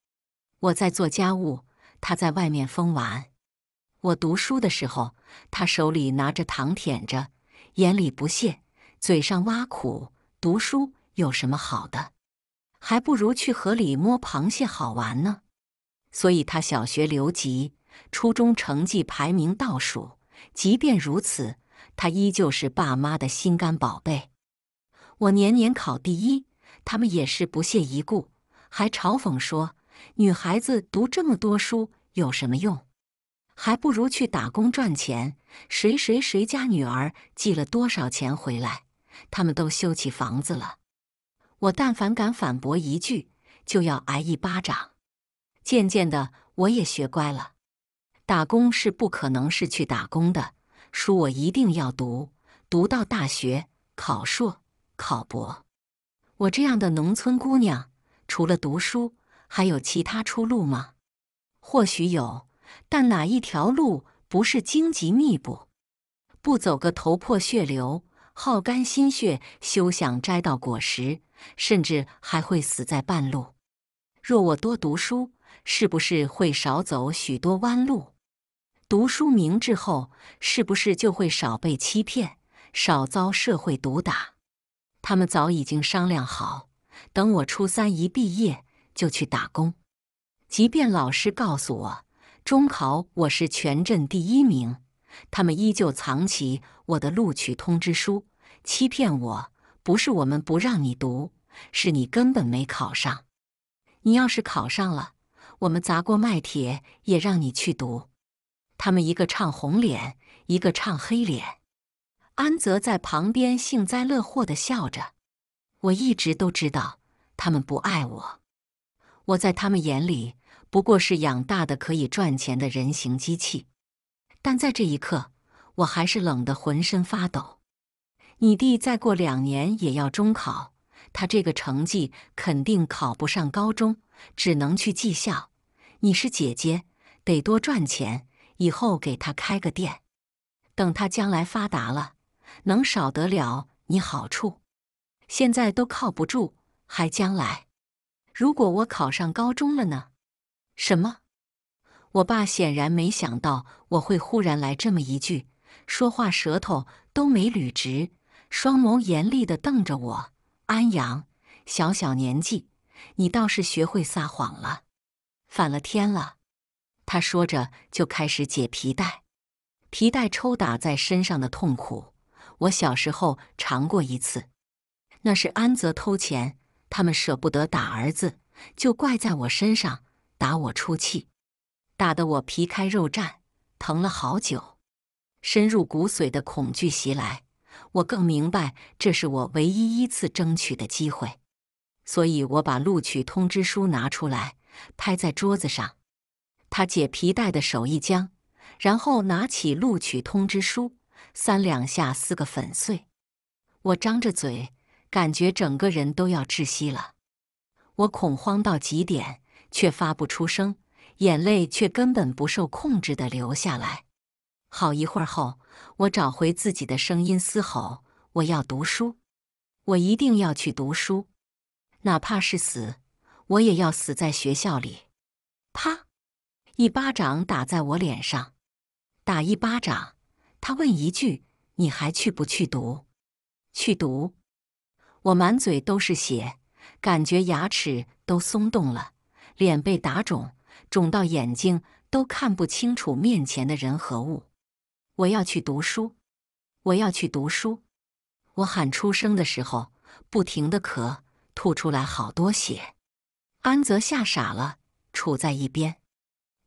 我在做家务，他在外面疯玩。我读书的时候，他手里拿着糖舔着。眼里不屑，嘴上挖苦，读书有什么好的？还不如去河里摸螃蟹好玩呢。所以，他小学留级，初中成绩排名倒数。即便如此，他依旧是爸妈的心肝宝贝。我年年考第一，他们也是不屑一顾，还嘲讽说：“女孩子读这么多书有什么用？”还不如去打工赚钱。谁谁谁家女儿寄了多少钱回来，他们都修起房子了。我但凡敢反驳一句，就要挨一巴掌。渐渐的，我也学乖了。打工是不可能是去打工的。书我一定要读，读到大学，考硕，考博。我这样的农村姑娘，除了读书，还有其他出路吗？或许有。但哪一条路不是荆棘密布？不走个头破血流、耗干心血，休想摘到果实，甚至还会死在半路。若我多读书，是不是会少走许多弯路？读书明智后，是不是就会少被欺骗，少遭社会毒打？他们早已经商量好，等我初三一毕业就去打工。即便老师告诉我。中考我是全镇第一名，他们依旧藏起我的录取通知书，欺骗我。不是我们不让你读，是你根本没考上。你要是考上了，我们砸锅卖铁也让你去读。他们一个唱红脸，一个唱黑脸。安泽在旁边幸灾乐祸地笑着。我一直都知道，他们不爱我。我在他们眼里。不过是养大的可以赚钱的人形机器，但在这一刻，我还是冷得浑身发抖。你弟再过两年也要中考，他这个成绩肯定考不上高中，只能去技校。你是姐姐，得多赚钱，以后给他开个店。等他将来发达了，能少得了你好处？现在都靠不住，还将来？如果我考上高中了呢？什么？我爸显然没想到我会忽然来这么一句，说话舌头都没捋直，双眸严厉的瞪着我。安阳，小小年纪，你倒是学会撒谎了，反了天了！他说着就开始解皮带，皮带抽打在身上的痛苦，我小时候尝过一次。那是安泽偷钱，他们舍不得打儿子，就怪在我身上。打我出气，打得我皮开肉绽，疼了好久。深入骨髓的恐惧袭来，我更明白这是我唯一一次争取的机会。所以我把录取通知书拿出来，拍在桌子上。他解皮带的手一僵，然后拿起录取通知书，三两下撕个粉碎。我张着嘴，感觉整个人都要窒息了。我恐慌到极点。却发不出声，眼泪却根本不受控制的流下来。好一会儿后，我找回自己的声音，嘶吼：“我要读书，我一定要去读书，哪怕是死，我也要死在学校里。”啪！一巴掌打在我脸上，打一巴掌。他问一句：“你还去不去读？去读？”我满嘴都是血，感觉牙齿都松动了。脸被打肿，肿到眼睛都看不清楚面前的人和物。我要去读书，我要去读书。我喊出声的时候，不停的咳，吐出来好多血。安泽吓傻了，杵在一边。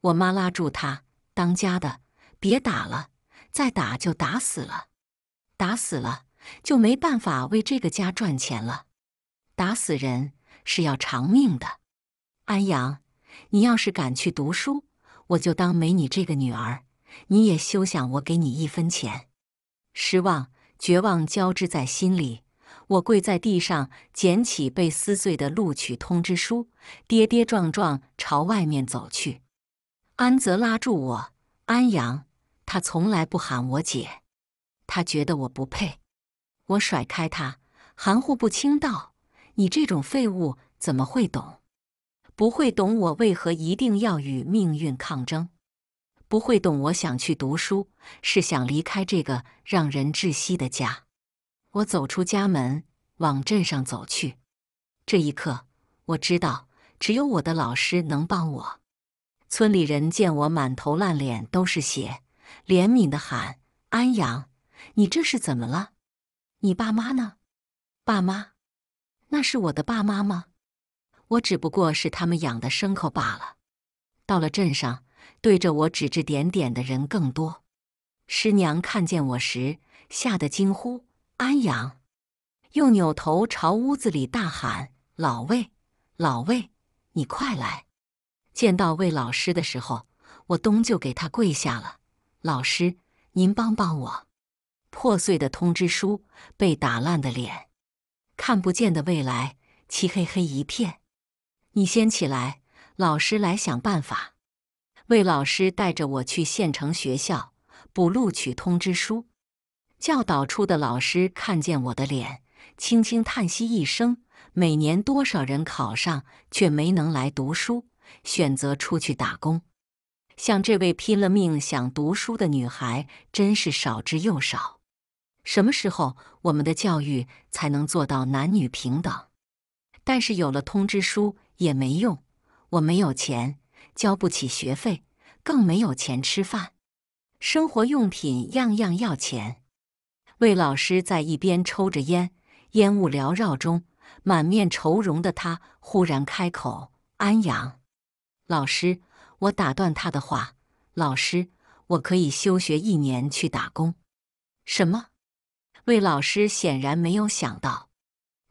我妈拉住他：“当家的，别打了，再打就打死了，打死了就没办法为这个家赚钱了。打死人是要偿命的。”安阳，你要是敢去读书，我就当没你这个女儿，你也休想我给你一分钱。失望、绝望交织在心里，我跪在地上捡起被撕碎的录取通知书，跌跌撞撞朝外面走去。安泽拉住我，安阳，他从来不喊我姐，他觉得我不配。我甩开他，含糊不清道：“你这种废物怎么会懂？”不会懂我为何一定要与命运抗争，不会懂我想去读书是想离开这个让人窒息的家。我走出家门，往镇上走去。这一刻，我知道只有我的老师能帮我。村里人见我满头烂脸都是血，怜悯的喊：“安阳，你这是怎么了？你爸妈呢？爸妈？那是我的爸妈吗？”我只不过是他们养的牲口罢了。到了镇上，对着我指指点点的人更多。师娘看见我时，吓得惊呼：“安阳！”又扭头朝屋子里大喊：“老魏，老魏，你快来！”见到魏老师的时候，我东就给他跪下了。“老师，您帮帮我！”破碎的通知书，被打烂的脸，看不见的未来，漆黑黑一片。你先起来，老师来想办法。魏老师带着我去县城学校补录取通知书。教导处的老师看见我的脸，轻轻叹息一声：每年多少人考上，却没能来读书，选择出去打工。像这位拼了命想读书的女孩，真是少之又少。什么时候我们的教育才能做到男女平等？但是有了通知书。也没用，我没有钱，交不起学费，更没有钱吃饭，生活用品样样要钱。魏老师在一边抽着烟，烟雾缭绕中，满面愁容的他忽然开口：“安阳，老师，我打断他的话，老师，我可以休学一年去打工。”什么？魏老师显然没有想到，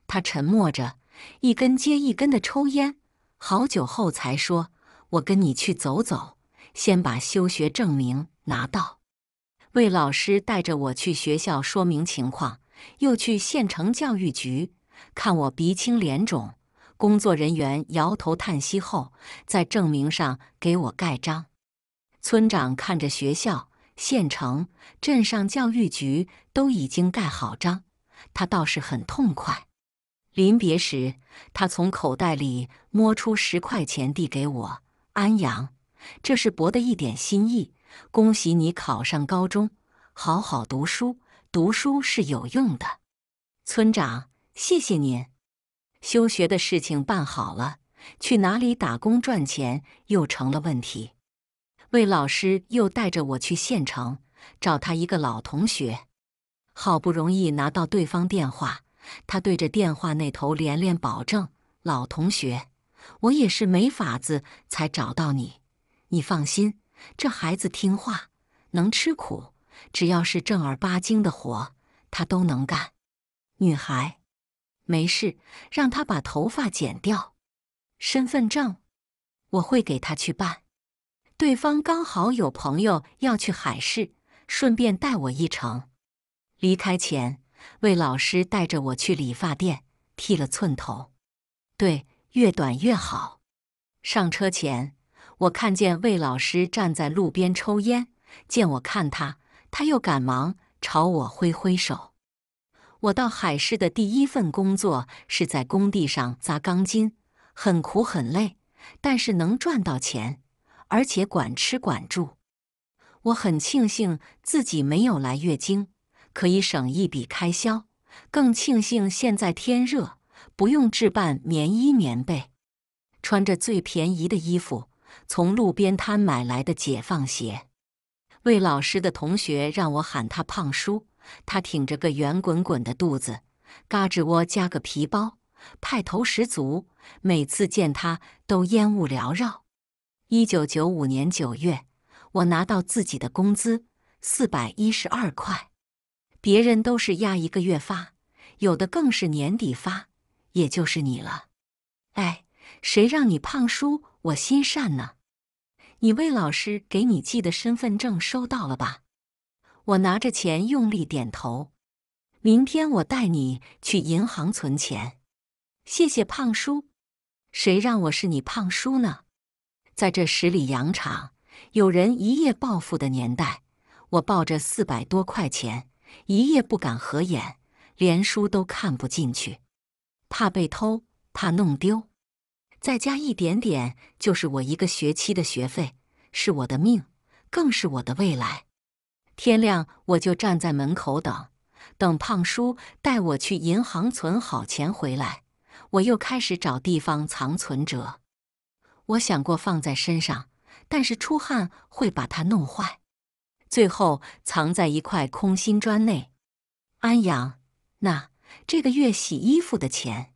他沉默着。一根接一根的抽烟，好久后才说：“我跟你去走走，先把休学证明拿到。”魏老师带着我去学校说明情况，又去县城教育局看我鼻青脸肿，工作人员摇头叹息后，在证明上给我盖章。村长看着学校、县城、镇上教育局都已经盖好章，他倒是很痛快。临别时，他从口袋里摸出十块钱递给我，安阳，这是博的一点心意，恭喜你考上高中，好好读书，读书是有用的。村长，谢谢您。休学的事情办好了，去哪里打工赚钱又成了问题。魏老师又带着我去县城找他一个老同学，好不容易拿到对方电话。他对着电话那头连连保证：“老同学，我也是没法子才找到你。你放心，这孩子听话，能吃苦，只要是正儿八经的活，他都能干。”女孩，没事，让他把头发剪掉。身份证，我会给他去办。对方刚好有朋友要去海市，顺便带我一程。离开前。魏老师带着我去理发店剃了寸头，对，越短越好。上车前，我看见魏老师站在路边抽烟，见我看他，他又赶忙朝我挥挥手。我到海市的第一份工作是在工地上砸钢筋，很苦很累，但是能赚到钱，而且管吃管住。我很庆幸自己没有来月经。可以省一笔开销，更庆幸现在天热，不用置办棉衣棉被，穿着最便宜的衣服，从路边摊买来的解放鞋。魏老师的同学让我喊他胖叔，他挺着个圆滚滚的肚子，嘎吱窝加个皮包，派头十足。每次见他都烟雾缭绕。一九九五年九月，我拿到自己的工资四百一十二块。别人都是压一个月发，有的更是年底发，也就是你了。哎，谁让你胖叔我心善呢？你魏老师给你寄的身份证收到了吧？我拿着钱用力点头。明天我带你去银行存钱。谢谢胖叔，谁让我是你胖叔呢？在这十里洋场、有人一夜暴富的年代，我抱着四百多块钱。一夜不敢合眼，连书都看不进去，怕被偷，怕弄丢。再加一点点，就是我一个学期的学费，是我的命，更是我的未来。天亮我就站在门口等，等胖叔带我去银行存好钱回来，我又开始找地方藏存折。我想过放在身上，但是出汗会把它弄坏。最后藏在一块空心砖内。安阳，那这个月洗衣服的钱，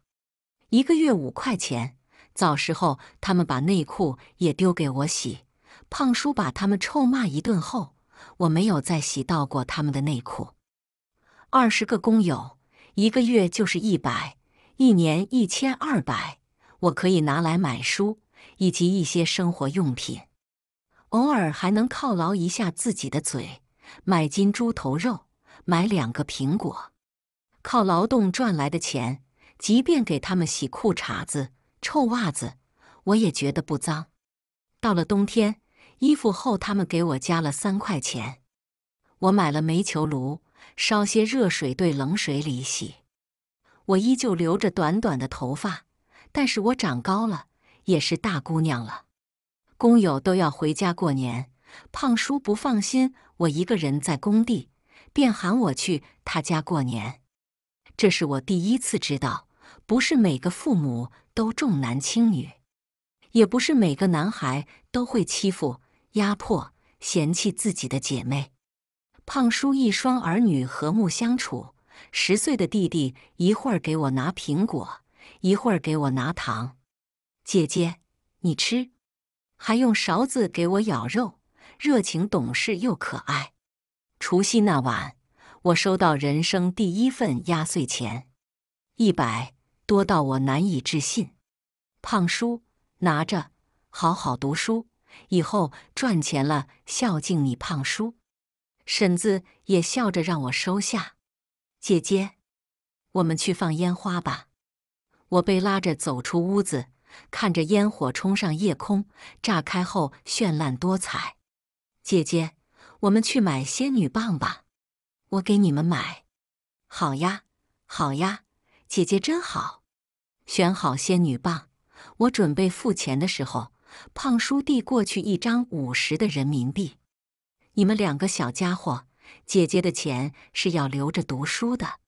一个月五块钱。早时候他们把内裤也丢给我洗，胖叔把他们臭骂一顿后，我没有再洗到过他们的内裤。二十个工友，一个月就是一百，一年一千二百，我可以拿来买书以及一些生活用品。偶尔还能犒劳一下自己的嘴，买斤猪头肉，买两个苹果。靠劳动赚来的钱，即便给他们洗裤衩子、臭袜子，我也觉得不脏。到了冬天，衣服厚，他们给我加了三块钱，我买了煤球炉，烧些热水兑冷水里洗。我依旧留着短短的头发，但是我长高了，也是大姑娘了。工友都要回家过年，胖叔不放心我一个人在工地，便喊我去他家过年。这是我第一次知道，不是每个父母都重男轻女，也不是每个男孩都会欺负、压迫、嫌弃自己的姐妹。胖叔一双儿女和睦相处，十岁的弟弟一会儿给我拿苹果，一会儿给我拿糖。姐姐，你吃。还用勺子给我舀肉，热情懂事又可爱。除夕那晚，我收到人生第一份压岁钱，一百多，到我难以置信。胖叔拿着，好好读书，以后赚钱了孝敬你。胖叔，婶子也笑着让我收下。姐姐，我们去放烟花吧。我被拉着走出屋子。看着烟火冲上夜空，炸开后绚烂多彩。姐姐，我们去买仙女棒吧，我给你们买。好呀，好呀，姐姐真好。选好仙女棒，我准备付钱的时候，胖叔递过去一张五十的人民币。你们两个小家伙，姐姐的钱是要留着读书的。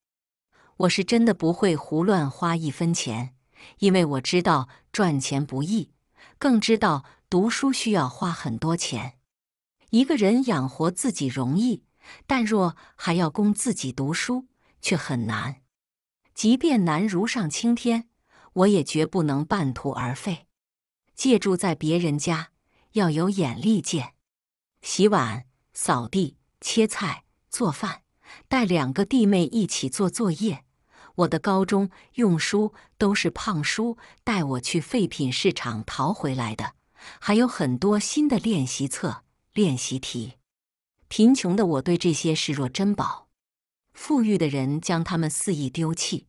我是真的不会胡乱花一分钱。因为我知道赚钱不易，更知道读书需要花很多钱。一个人养活自己容易，但若还要供自己读书，却很难。即便难如上青天，我也绝不能半途而废。借住在别人家，要有眼力见。洗碗、扫地、切菜、做饭，带两个弟妹一起做作业。我的高中用书都是胖叔带我去废品市场淘回来的，还有很多新的练习册、练习题。贫穷的我对这些视若珍宝，富裕的人将他们肆意丢弃。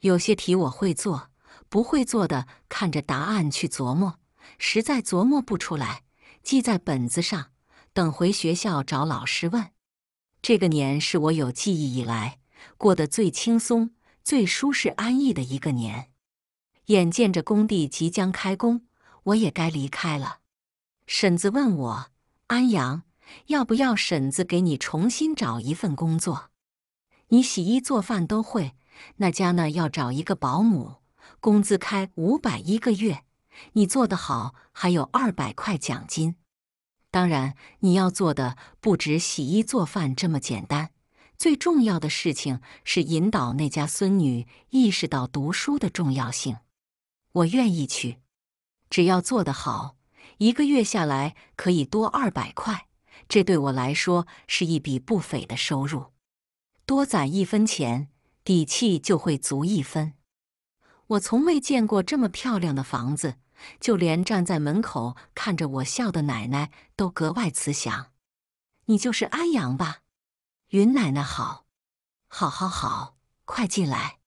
有些题我会做，不会做的看着答案去琢磨，实在琢磨不出来，记在本子上，等回学校找老师问。这个年是我有记忆以来过得最轻松。最舒适安逸的一个年，眼见着工地即将开工，我也该离开了。婶子问我：“安阳，要不要婶子给你重新找一份工作？你洗衣做饭都会，那家呢要找一个保姆，工资开五百一个月，你做得好还有二百块奖金。当然，你要做的不止洗衣做饭这么简单。”最重要的事情是引导那家孙女意识到读书的重要性。我愿意去，只要做得好，一个月下来可以多二百块，这对我来说是一笔不菲的收入。多攒一分钱，底气就会足一分。我从未见过这么漂亮的房子，就连站在门口看着我笑的奶奶都格外慈祥。你就是安阳吧？云奶奶好，好，好，好，快进来。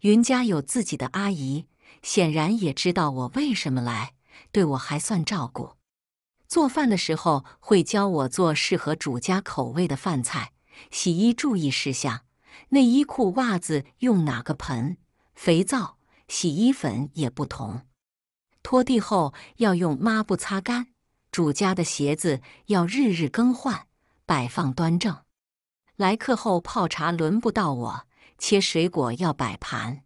云家有自己的阿姨，显然也知道我为什么来，对我还算照顾。做饭的时候会教我做适合主家口味的饭菜，洗衣注意事项，内衣裤、袜子用哪个盆，肥皂、洗衣粉也不同。拖地后要用抹布擦干，主家的鞋子要日日更换，摆放端正。来客后泡茶轮不到我，切水果要摆盘，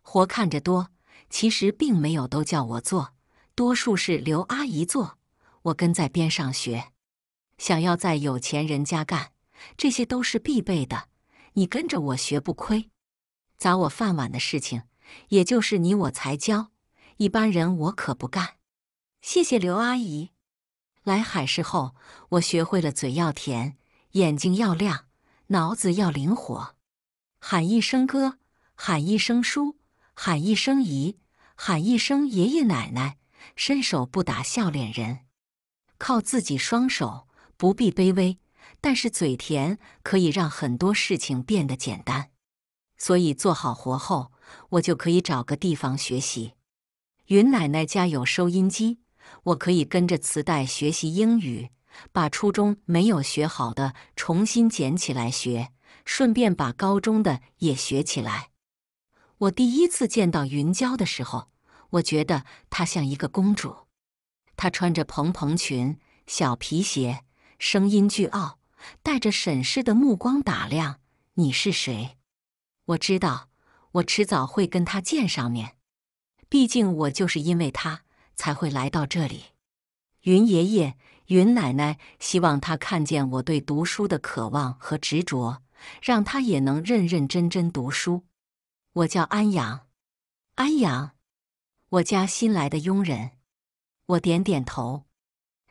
活看着多，其实并没有都叫我做，多数是刘阿姨做，我跟在边上学。想要在有钱人家干，这些都是必备的，你跟着我学不亏。砸我饭碗的事情，也就是你我才教，一般人我可不干。谢谢刘阿姨。来海市后，我学会了嘴要甜，眼睛要亮。脑子要灵活，喊一声哥，喊一声叔，喊一声姨，喊一声爷爷奶奶。伸手不打笑脸人，靠自己双手不必卑微，但是嘴甜可以让很多事情变得简单。所以做好活后，我就可以找个地方学习。云奶奶家有收音机，我可以跟着磁带学习英语。把初中没有学好的重新捡起来学，顺便把高中的也学起来。我第一次见到云娇的时候，我觉得她像一个公主，她穿着蓬蓬裙、小皮鞋，声音巨傲，带着审视的目光打量你是谁。我知道，我迟早会跟她见上面，毕竟我就是因为她才会来到这里。云爷爷。云奶奶希望她看见我对读书的渴望和执着，让她也能认认真真读书。我叫安阳，安阳，我家新来的佣人。我点点头。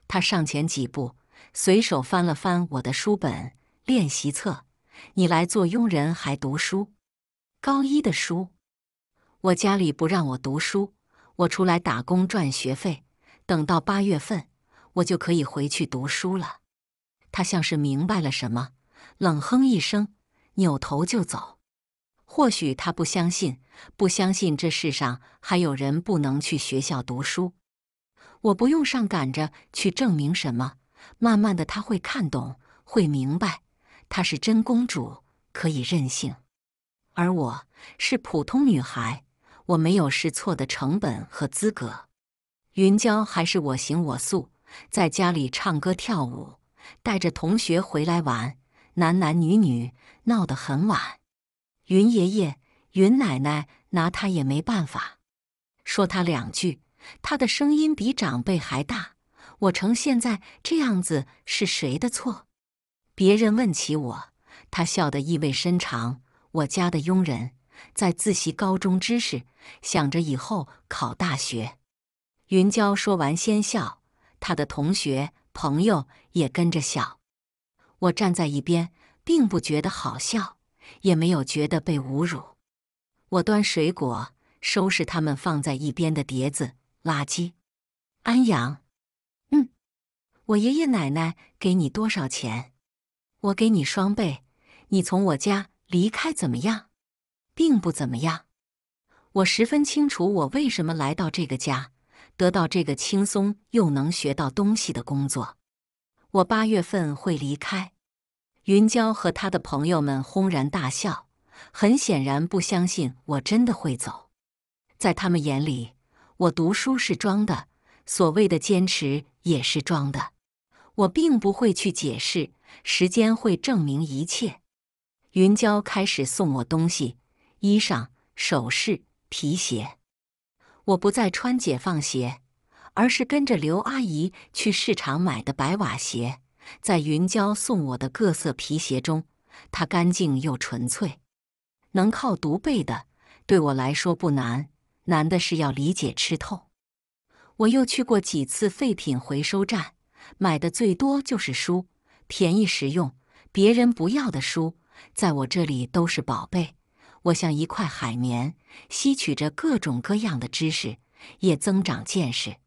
他上前几步，随手翻了翻我的书本、练习册。你来做佣人还读书？高一的书。我家里不让我读书，我出来打工赚学费。等到八月份。我就可以回去读书了。他像是明白了什么，冷哼一声，扭头就走。或许他不相信，不相信这世上还有人不能去学校读书。我不用上赶着去证明什么，慢慢的他会看懂，会明白，她是真公主，可以任性；而我是普通女孩，我没有试错的成本和资格。云娇还是我行我素。在家里唱歌跳舞，带着同学回来玩，男男女女闹得很晚。云爷爷、云奶奶拿他也没办法，说他两句，他的声音比长辈还大。我成现在这样子是谁的错？别人问起我，他笑得意味深长。我家的佣人在自习高中知识，想着以后考大学。云娇说完，先笑。他的同学朋友也跟着笑，我站在一边，并不觉得好笑，也没有觉得被侮辱。我端水果，收拾他们放在一边的碟子、垃圾。安阳，嗯，我爷爷奶奶给你多少钱？我给你双倍。你从我家离开怎么样？并不怎么样。我十分清楚我为什么来到这个家。得到这个轻松又能学到东西的工作，我八月份会离开。云娇和他的朋友们轰然大笑，很显然不相信我真的会走。在他们眼里，我读书是装的，所谓的坚持也是装的。我并不会去解释，时间会证明一切。云娇开始送我东西：衣裳、首饰、皮鞋。我不再穿解放鞋，而是跟着刘阿姨去市场买的白瓦鞋。在云娇送我的各色皮鞋中，它干净又纯粹。能靠读背的，对我来说不难，难的是要理解吃透。我又去过几次废品回收站，买的最多就是书，便宜实用。别人不要的书，在我这里都是宝贝。我像一块海绵，吸取着各种各样的知识，也增长见识。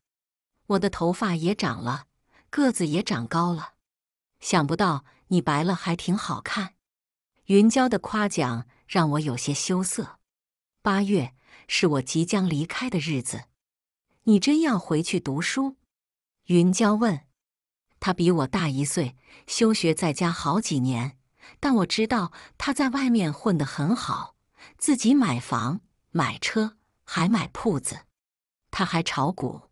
我的头发也长了，个子也长高了。想不到你白了还挺好看。云娇的夸奖让我有些羞涩。八月是我即将离开的日子。你真要回去读书？云娇问。他比我大一岁，休学在家好几年，但我知道他在外面混得很好。自己买房、买车，还买铺子，他还炒股。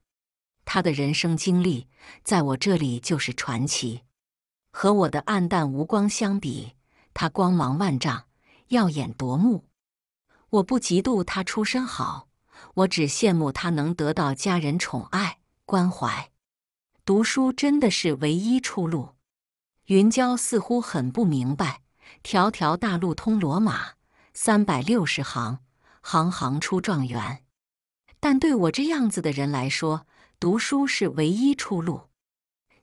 他的人生经历在我这里就是传奇，和我的黯淡无光相比，他光芒万丈，耀眼夺目。我不嫉妒他出身好，我只羡慕他能得到家人宠爱、关怀。读书真的是唯一出路。云娇似乎很不明白：“条条大路通罗马。”三百六十行，行行出状元。但对我这样子的人来说，读书是唯一出路。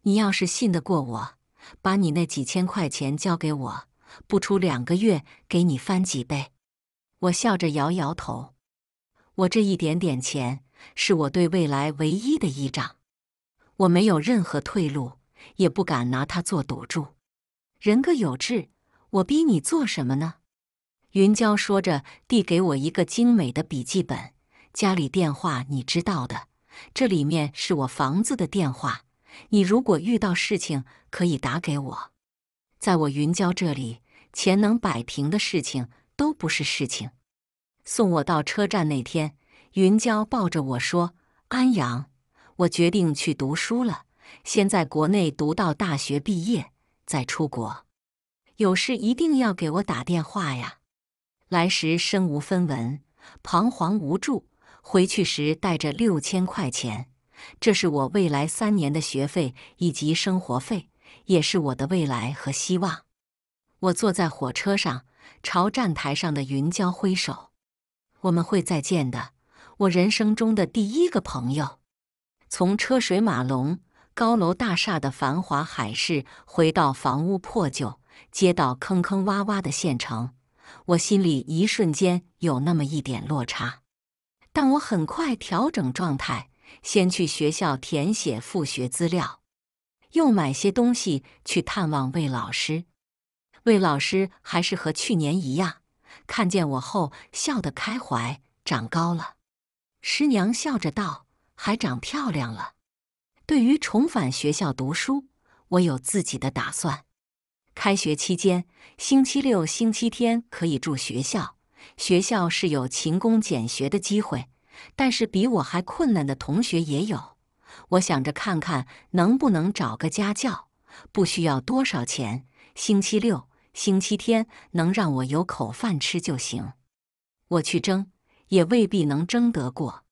你要是信得过我，把你那几千块钱交给我，不出两个月给你翻几倍。我笑着摇摇头。我这一点点钱是我对未来唯一的依仗，我没有任何退路，也不敢拿它做赌注。人各有志，我逼你做什么呢？云娇说着，递给我一个精美的笔记本。家里电话你知道的，这里面是我房子的电话。你如果遇到事情，可以打给我。在我云娇这里，钱能摆平的事情都不是事情。送我到车站那天，云娇抱着我说：“安阳，我决定去读书了，先在国内读到大学毕业，再出国。有事一定要给我打电话呀。”来时身无分文，彷徨无助；回去时带着六千块钱，这是我未来三年的学费以及生活费，也是我的未来和希望。我坐在火车上，朝站台上的云娇挥手：“我们会再见的，我人生中的第一个朋友。”从车水马龙、高楼大厦的繁华海市，回到房屋破旧、街道坑坑洼洼的县城。我心里一瞬间有那么一点落差，但我很快调整状态，先去学校填写复学资料，又买些东西去探望魏老师。魏老师还是和去年一样，看见我后笑得开怀，长高了。师娘笑着道：“还长漂亮了。”对于重返学校读书，我有自己的打算。开学期间，星期六、星期天可以住学校。学校是有勤工俭学的机会，但是比我还困难的同学也有。我想着看看能不能找个家教，不需要多少钱，星期六、星期天能让我有口饭吃就行。我去争，也未必能争得过。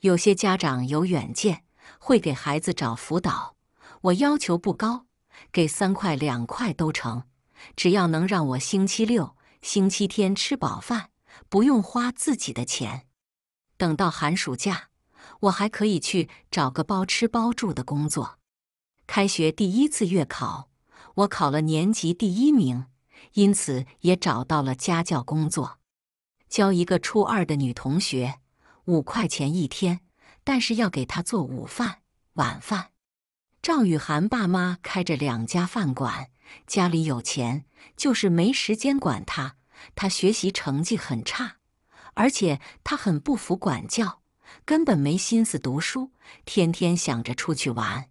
有些家长有远见，会给孩子找辅导。我要求不高。给三块两块都成，只要能让我星期六、星期天吃饱饭，不用花自己的钱。等到寒暑假，我还可以去找个包吃包住的工作。开学第一次月考，我考了年级第一名，因此也找到了家教工作，教一个初二的女同学，五块钱一天，但是要给她做午饭、晚饭。赵雨涵爸妈开着两家饭馆，家里有钱，就是没时间管他。他学习成绩很差，而且他很不服管教，根本没心思读书，天天想着出去玩。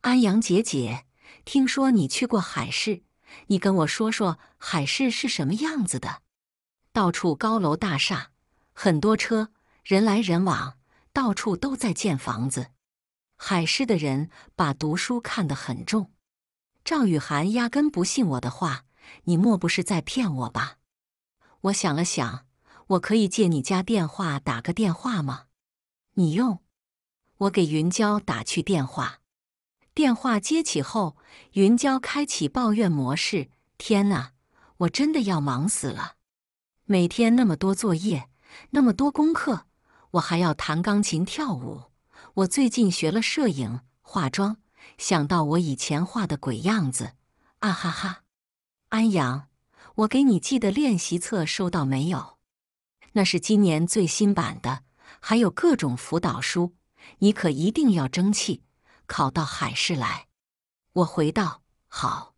安阳姐姐，听说你去过海市，你跟我说说海市是什么样子的？到处高楼大厦，很多车，人来人往，到处都在建房子。海市的人把读书看得很重，赵雨涵压根不信我的话，你莫不是在骗我吧？我想了想，我可以借你家电话打个电话吗？你用，我给云娇打去电话。电话接起后，云娇开启抱怨模式：“天哪，我真的要忙死了！每天那么多作业，那么多功课，我还要弹钢琴、跳舞。”我最近学了摄影化妆，想到我以前画的鬼样子，啊哈哈！安阳，我给你寄的练习册收到没有？那是今年最新版的，还有各种辅导书，你可一定要争气，考到海市来！我回道：好。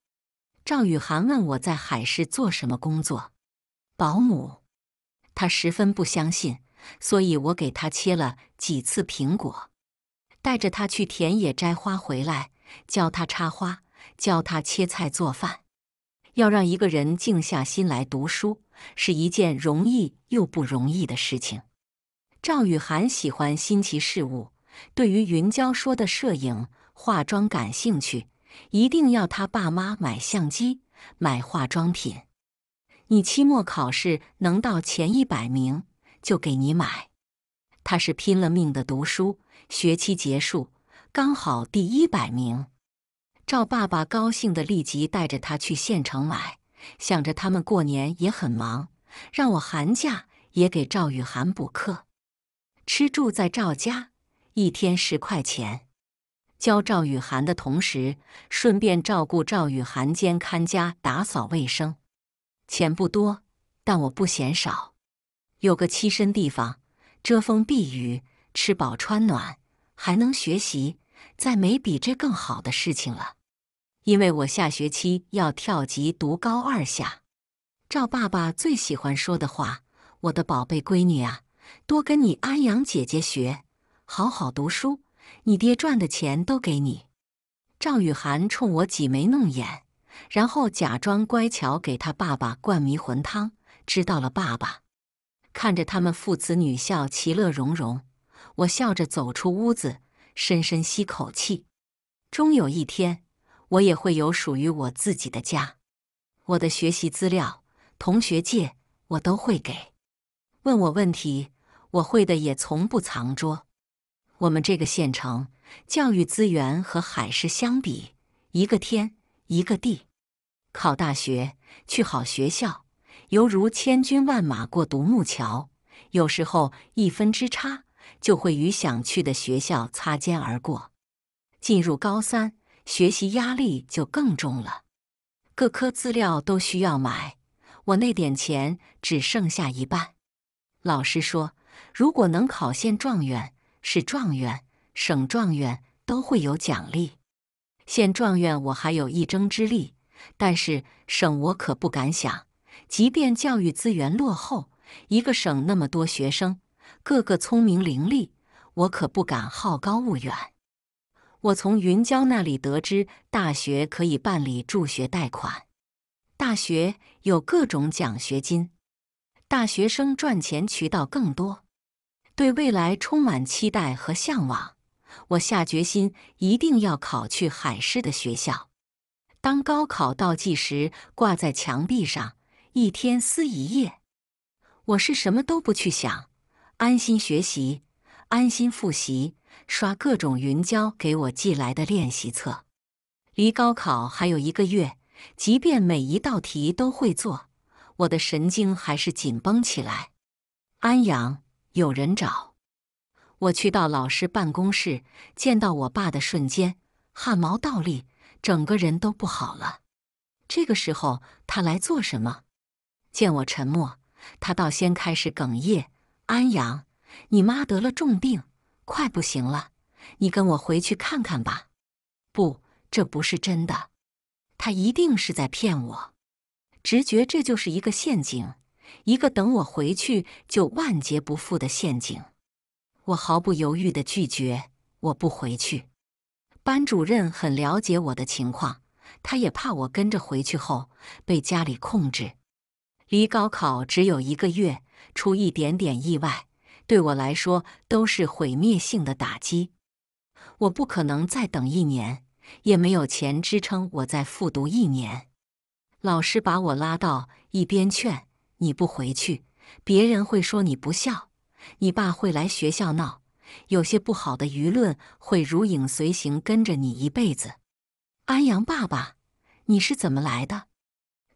赵雨涵问我在海市做什么工作，保姆。他十分不相信，所以我给他切了几次苹果。带着他去田野摘花，回来教他插花，教他切菜做饭。要让一个人静下心来读书，是一件容易又不容易的事情。赵雨涵喜欢新奇事物，对于云娇说的摄影、化妆感兴趣，一定要他爸妈买相机、买化妆品。你期末考试能到前一百名，就给你买。他是拼了命的读书。学期结束，刚好第一百名，赵爸爸高兴的立即带着他去县城买，想着他们过年也很忙，让我寒假也给赵雨涵补课，吃住在赵家，一天十块钱，教赵雨涵的同时，顺便照顾赵雨涵兼看家打扫卫生，钱不多，但我不嫌少，有个栖身地方，遮风避雨，吃饱穿暖。还能学习，再没比这更好的事情了。因为我下学期要跳级读高二下。赵爸爸最喜欢说的话：“我的宝贝闺女啊，多跟你安阳姐姐学，好好读书，你爹赚的钱都给你。”赵雨涵冲我挤眉弄眼，然后假装乖巧给他爸爸灌迷魂汤。知道了，爸爸。看着他们父子女笑，其乐融融。我笑着走出屋子，深深吸口气。终有一天，我也会有属于我自己的家。我的学习资料，同学借我都会给。问我问题，我会的也从不藏拙。我们这个县城教育资源和海市相比，一个天一个地。考大学去好学校，犹如千军万马过独木桥，有时候一分之差。就会与想去的学校擦肩而过。进入高三，学习压力就更重了，各科资料都需要买，我那点钱只剩下一半。老师说，如果能考县状元，市状元，省状元都会有奖励。县状元我还有一争之力，但是省我可不敢想。即便教育资源落后，一个省那么多学生。个个聪明伶俐，我可不敢好高骛远。我从云娇那里得知，大学可以办理助学贷款，大学有各种奖学金，大学生赚钱渠道更多，对未来充满期待和向往。我下决心一定要考去海师的学校。当高考倒计时挂在墙壁上，一天撕一页，我是什么都不去想。安心学习，安心复习，刷各种云娇给我寄来的练习册。离高考还有一个月，即便每一道题都会做，我的神经还是紧绷起来。安阳有人找，我去到老师办公室，见到我爸的瞬间，汗毛倒立，整个人都不好了。这个时候他来做什么？见我沉默，他倒先开始哽咽。安阳，你妈得了重病，快不行了，你跟我回去看看吧。不，这不是真的，他一定是在骗我。直觉这就是一个陷阱，一个等我回去就万劫不复的陷阱。我毫不犹豫地拒绝，我不回去。班主任很了解我的情况，他也怕我跟着回去后被家里控制。离高考只有一个月。出一点点意外，对我来说都是毁灭性的打击。我不可能再等一年，也没有钱支撑我再复读一年。老师把我拉到一边劝：“你不回去，别人会说你不孝，你爸会来学校闹，有些不好的舆论会如影随形跟着你一辈子。”安阳爸爸，你是怎么来的？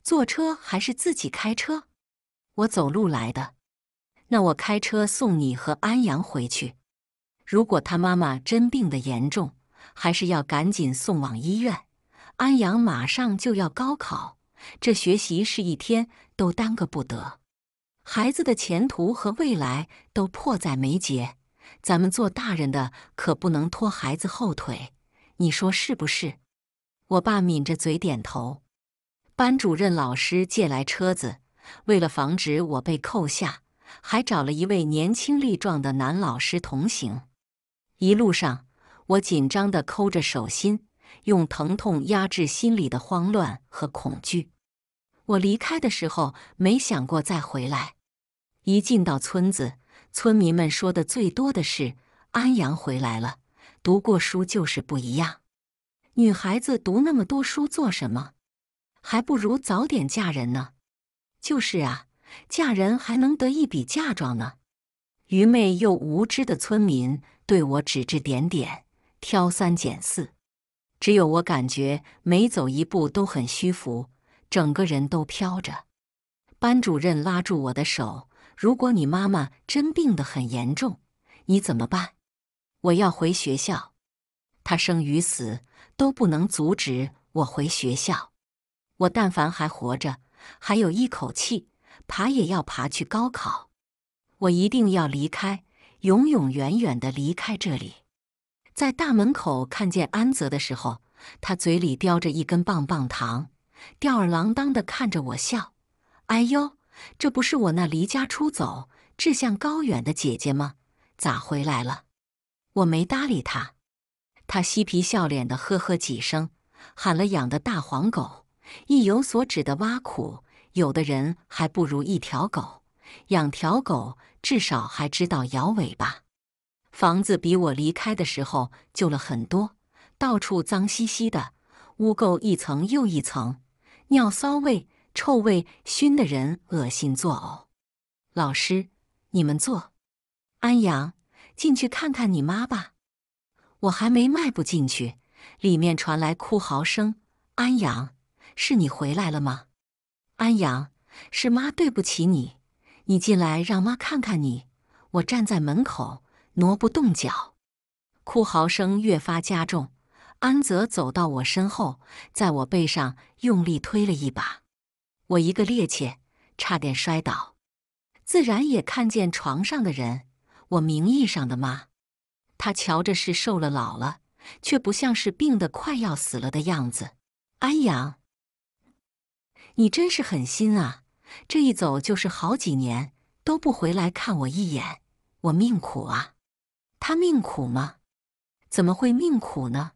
坐车还是自己开车？我走路来的。那我开车送你和安阳回去。如果他妈妈真病得严重，还是要赶紧送往医院。安阳马上就要高考，这学习是一天都耽搁不得，孩子的前途和未来都迫在眉睫。咱们做大人的可不能拖孩子后腿，你说是不是？我爸抿着嘴点头。班主任老师借来车子，为了防止我被扣下。还找了一位年轻力壮的男老师同行。一路上，我紧张的抠着手心，用疼痛压制心里的慌乱和恐惧。我离开的时候没想过再回来。一进到村子，村民们说的最多的是：“安阳回来了，读过书就是不一样。”女孩子读那么多书做什么？还不如早点嫁人呢。就是啊。嫁人还能得一笔嫁妆呢。愚昧又无知的村民对我指指点点，挑三拣四。只有我感觉每走一步都很虚浮，整个人都飘着。班主任拉住我的手：“如果你妈妈真病得很严重，你怎么办？”“我要回学校。”“她生与死都不能阻止我回学校。我但凡还活着，还有一口气。”爬也要爬去高考，我一定要离开，永永远远的离开这里。在大门口看见安泽的时候，他嘴里叼着一根棒棒糖，吊儿郎当的看着我笑。哎呦，这不是我那离家出走、志向高远的姐姐吗？咋回来了？我没搭理他，他嬉皮笑脸的呵呵几声，喊了养的大黄狗，意有所指的挖苦。有的人还不如一条狗，养条狗至少还知道摇尾巴。房子比我离开的时候旧了很多，到处脏兮兮的，污垢一层又一层，尿骚味、臭味熏得人恶心作呕。老师，你们坐。安阳，进去看看你妈吧。我还没迈步进去，里面传来哭嚎声。安阳，是你回来了吗？安阳，是妈对不起你。你进来，让妈看看你。我站在门口，挪不动脚。哭嚎声越发加重。安泽走到我身后，在我背上用力推了一把，我一个趔趄，差点摔倒。自然也看见床上的人，我名义上的妈，她瞧着是瘦了、老了，却不像是病得快要死了的样子。安阳。你真是狠心啊！这一走就是好几年，都不回来看我一眼，我命苦啊！他命苦吗？怎么会命苦呢？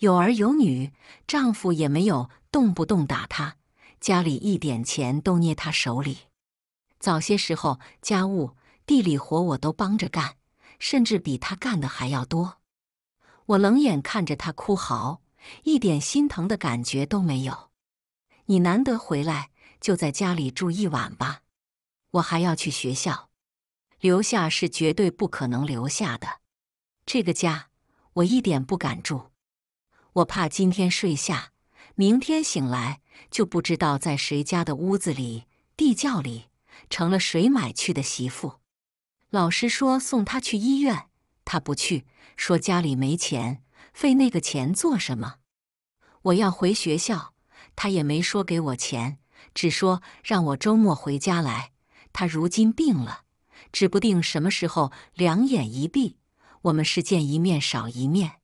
有儿有女，丈夫也没有，动不动打她，家里一点钱都捏她手里。早些时候，家务、地里活我都帮着干，甚至比他干的还要多。我冷眼看着他哭嚎，一点心疼的感觉都没有。你难得回来，就在家里住一晚吧。我还要去学校，留下是绝对不可能留下的。这个家，我一点不敢住。我怕今天睡下，明天醒来就不知道在谁家的屋子里、地窖里，成了谁买去的媳妇。老师说送他去医院，他不去，说家里没钱，费那个钱做什么？我要回学校。他也没说给我钱，只说让我周末回家来。他如今病了，指不定什么时候两眼一闭，我们是见一面少一面。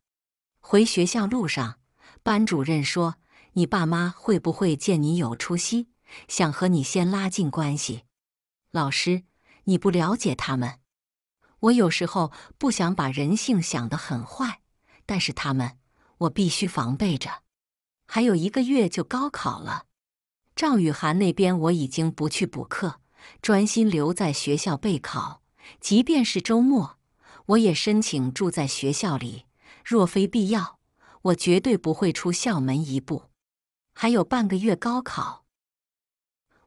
回学校路上，班主任说：“你爸妈会不会见你有出息，想和你先拉近关系？”老师，你不了解他们。我有时候不想把人性想得很坏，但是他们，我必须防备着。还有一个月就高考了，赵雨涵那边我已经不去补课，专心留在学校备考。即便是周末，我也申请住在学校里。若非必要，我绝对不会出校门一步。还有半个月高考，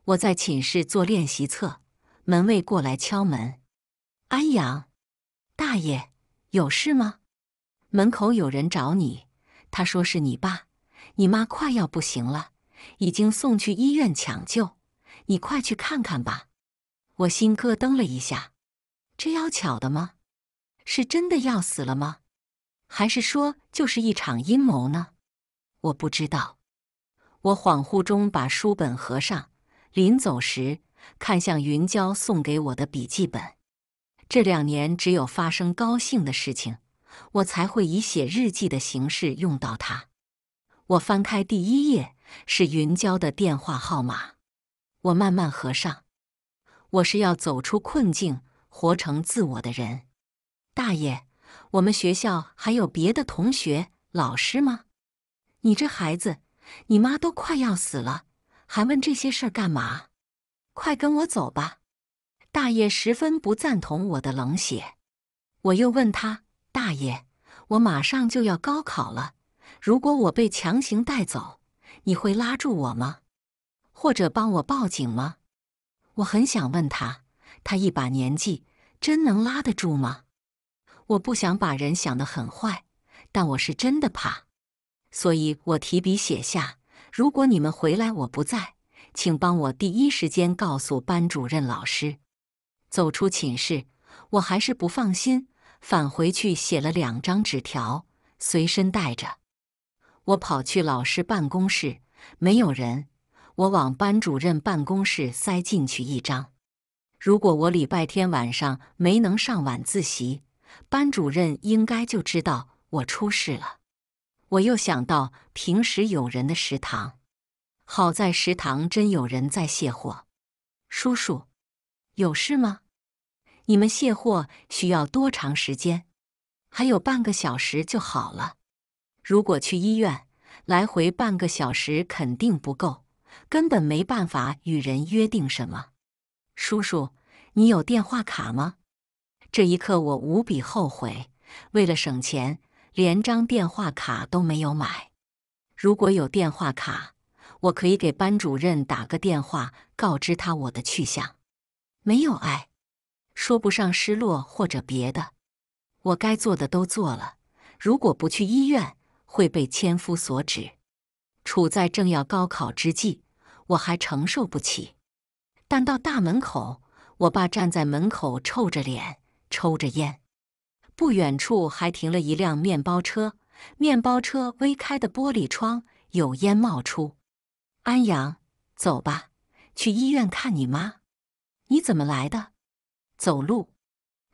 我在寝室做练习册，门卫过来敲门。安阳，大爷，有事吗？门口有人找你，他说是你爸。你妈快要不行了，已经送去医院抢救，你快去看看吧！我心咯噔了一下，这要巧的吗？是真的要死了吗？还是说就是一场阴谋呢？我不知道。我恍惚中把书本合上，临走时看向云娇送给我的笔记本。这两年只有发生高兴的事情，我才会以写日记的形式用到它。我翻开第一页是云娇的电话号码，我慢慢合上。我是要走出困境、活成自我的人。大爷，我们学校还有别的同学、老师吗？你这孩子，你妈都快要死了，还问这些事儿干嘛？快跟我走吧！大爷十分不赞同我的冷血。我又问他：“大爷，我马上就要高考了。”如果我被强行带走，你会拉住我吗？或者帮我报警吗？我很想问他，他一把年纪，真能拉得住吗？我不想把人想得很坏，但我是真的怕，所以我提笔写下：如果你们回来我不在，请帮我第一时间告诉班主任老师。走出寝室，我还是不放心，返回去写了两张纸条，随身带着。我跑去老师办公室，没有人。我往班主任办公室塞进去一张。如果我礼拜天晚上没能上晚自习，班主任应该就知道我出事了。我又想到平时有人的食堂，好在食堂真有人在卸货。叔叔，有事吗？你们卸货需要多长时间？还有半个小时就好了。如果去医院，来回半个小时肯定不够，根本没办法与人约定什么。叔叔，你有电话卡吗？这一刻我无比后悔，为了省钱，连张电话卡都没有买。如果有电话卡，我可以给班主任打个电话，告知他我的去向。没有爱，说不上失落或者别的，我该做的都做了。如果不去医院，会被千夫所指。处在正要高考之际，我还承受不起。但到大门口，我爸站在门口，臭着脸，抽着烟。不远处还停了一辆面包车，面包车微开的玻璃窗有烟冒出。安阳，走吧，去医院看你妈。你怎么来的？走路。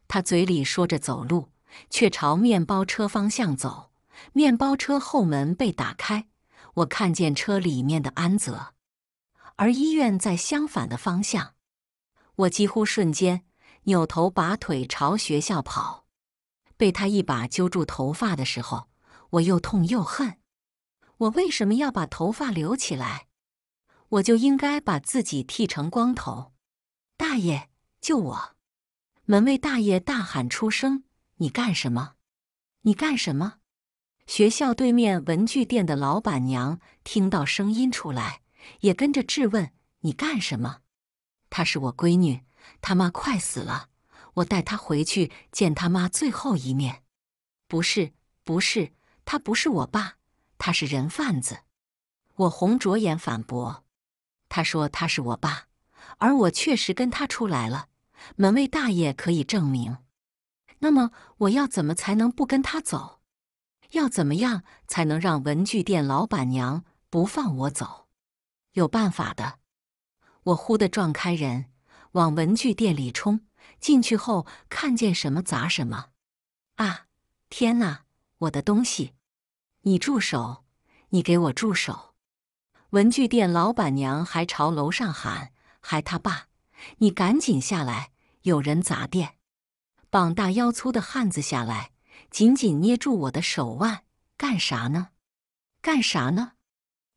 他嘴里说着走路，却朝面包车方向走。面包车后门被打开，我看见车里面的安泽，而医院在相反的方向。我几乎瞬间扭头拔腿朝学校跑。被他一把揪住头发的时候，我又痛又恨。我为什么要把头发留起来？我就应该把自己剃成光头。大爷，救我！门卫大爷大喊出声：“你干什么？你干什么？”学校对面文具店的老板娘听到声音出来，也跟着质问：“你干什么？”“她是我闺女，她妈快死了，我带她回去见她妈最后一面。”“不是，不是，他不是我爸，他是人贩子。”我红着眼反驳：“他说他是我爸，而我确实跟他出来了，门卫大爷可以证明。那么我要怎么才能不跟他走？”要怎么样才能让文具店老板娘不放我走？有办法的！我忽的撞开人，往文具店里冲。进去后看见什么砸什么！啊，天哪！我的东西！你住手！你给我住手！文具店老板娘还朝楼上喊：“还他爸！你赶紧下来！有人砸店！”膀大腰粗的汉子下来。紧紧捏住我的手腕，干啥呢？干啥呢？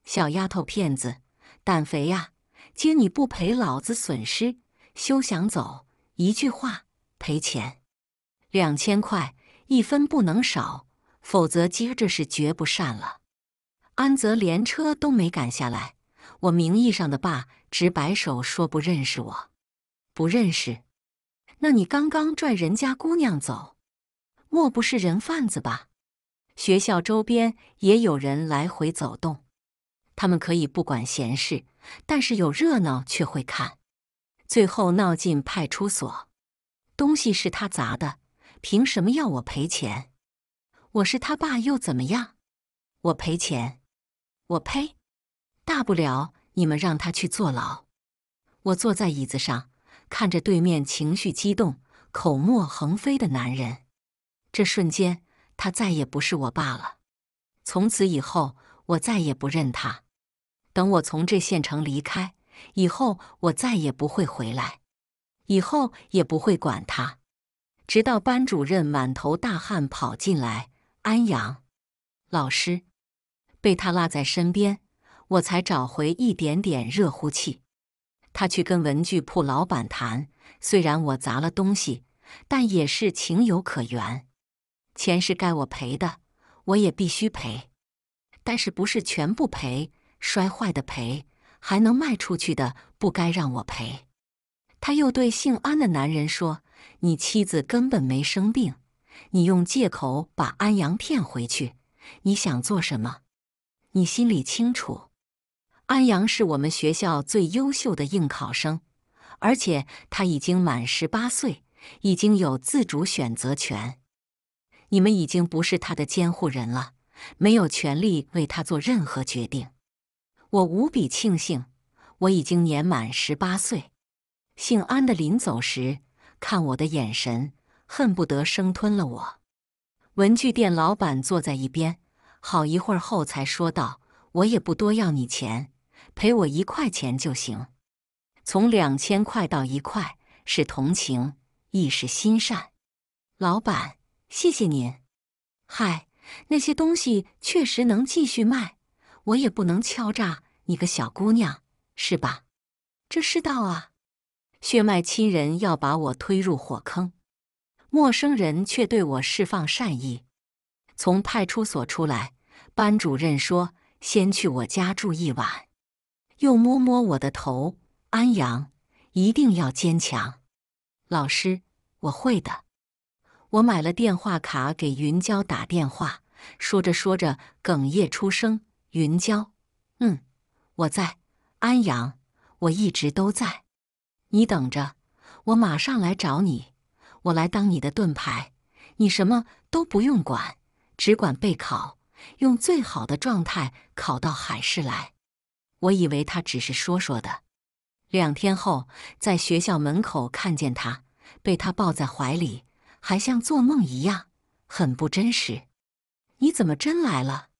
小丫头片子，胆肥呀！接你不赔老子损失，休想走！一句话，赔钱，两千块，一分不能少，否则接着是绝不善了。安泽连车都没赶下来，我名义上的爸直摆手说不认识我，不认识。那你刚刚拽人家姑娘走？莫不是人贩子吧？学校周边也有人来回走动，他们可以不管闲事，但是有热闹却会看。最后闹进派出所，东西是他砸的，凭什么要我赔钱？我是他爸又怎么样？我赔钱？我呸！大不了你们让他去坐牢。我坐在椅子上，看着对面情绪激动、口沫横飞的男人。这瞬间，他再也不是我爸了。从此以后，我再也不认他。等我从这县城离开以后，我再也不会回来，以后也不会管他。直到班主任满头大汗跑进来，安阳老师被他落在身边，我才找回一点点热乎气。他去跟文具铺老板谈，虽然我砸了东西，但也是情有可原。钱是该我赔的，我也必须赔，但是不是全部赔？摔坏的赔，还能卖出去的不该让我赔。他又对姓安的男人说：“你妻子根本没生病，你用借口把安阳骗回去，你想做什么？你心里清楚。安阳是我们学校最优秀的应考生，而且他已经满十八岁，已经有自主选择权。”你们已经不是他的监护人了，没有权利为他做任何决定。我无比庆幸，我已经年满十八岁。姓安的临走时，看我的眼神恨不得生吞了我。文具店老板坐在一边，好一会儿后才说道：“我也不多要你钱，赔我一块钱就行。从两千块到一块，是同情，亦是心善。”老板。谢谢您，嗨，那些东西确实能继续卖，我也不能敲诈你个小姑娘，是吧？这世道啊，血脉亲人要把我推入火坑，陌生人却对我释放善意。从派出所出来，班主任说先去我家住一晚，又摸摸我的头，安阳，一定要坚强。老师，我会的。我买了电话卡给云娇打电话，说着说着哽咽出声。云娇，嗯，我在安阳，我一直都在。你等着，我马上来找你。我来当你的盾牌，你什么都不用管，只管备考，用最好的状态考到海市来。我以为他只是说说的。两天后，在学校门口看见他，被他抱在怀里。还像做梦一样，很不真实。你怎么真来了？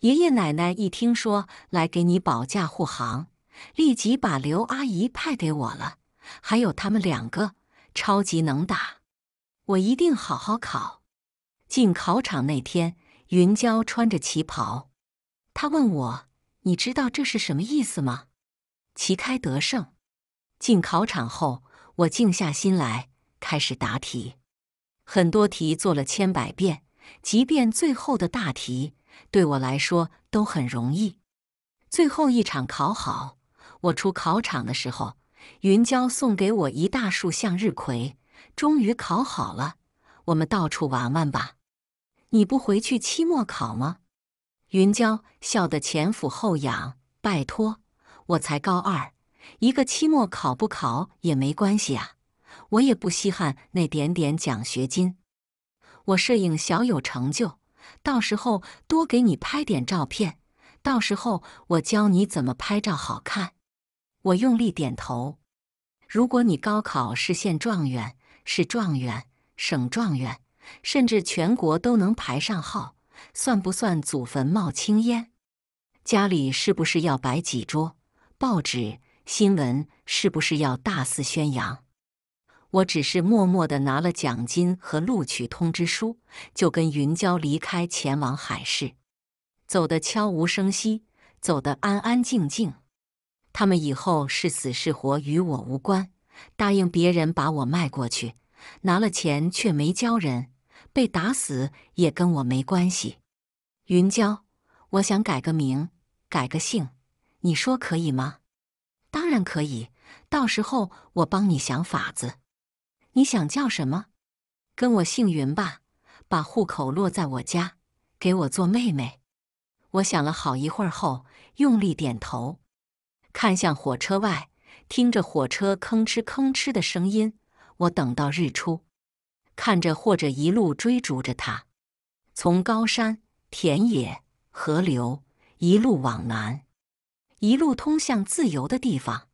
爷爷奶奶一听说来给你保驾护航，立即把刘阿姨派给我了，还有他们两个，超级能打。我一定好好考。进考场那天，云娇穿着旗袍，她问我：“你知道这是什么意思吗？”旗开得胜。进考场后，我静下心来，开始答题。很多题做了千百遍，即便最后的大题对我来说都很容易。最后一场考好，我出考场的时候，云娇送给我一大束向日葵。终于考好了，我们到处玩玩吧？你不回去期末考吗？云娇笑得前俯后仰。拜托，我才高二，一个期末考不考也没关系啊。我也不稀罕那点点奖学金，我摄影小有成就，到时候多给你拍点照片。到时候我教你怎么拍照好看。我用力点头。如果你高考是县状元，是状元，省状元，甚至全国都能排上号，算不算祖坟冒青烟？家里是不是要摆几桌？报纸新闻是不是要大肆宣扬？我只是默默的拿了奖金和录取通知书，就跟云娇离开，前往海市，走得悄无声息，走得安安静静。他们以后是死是活与我无关。答应别人把我卖过去，拿了钱却没交人，被打死也跟我没关系。云娇，我想改个名，改个姓，你说可以吗？当然可以，到时候我帮你想法子。你想叫什么？跟我姓云吧，把户口落在我家，给我做妹妹。我想了好一会儿后，用力点头，看向火车外，听着火车吭哧吭哧的声音。我等到日出，看着或者一路追逐着它，从高山、田野、河流一路往南，一路通向自由的地方。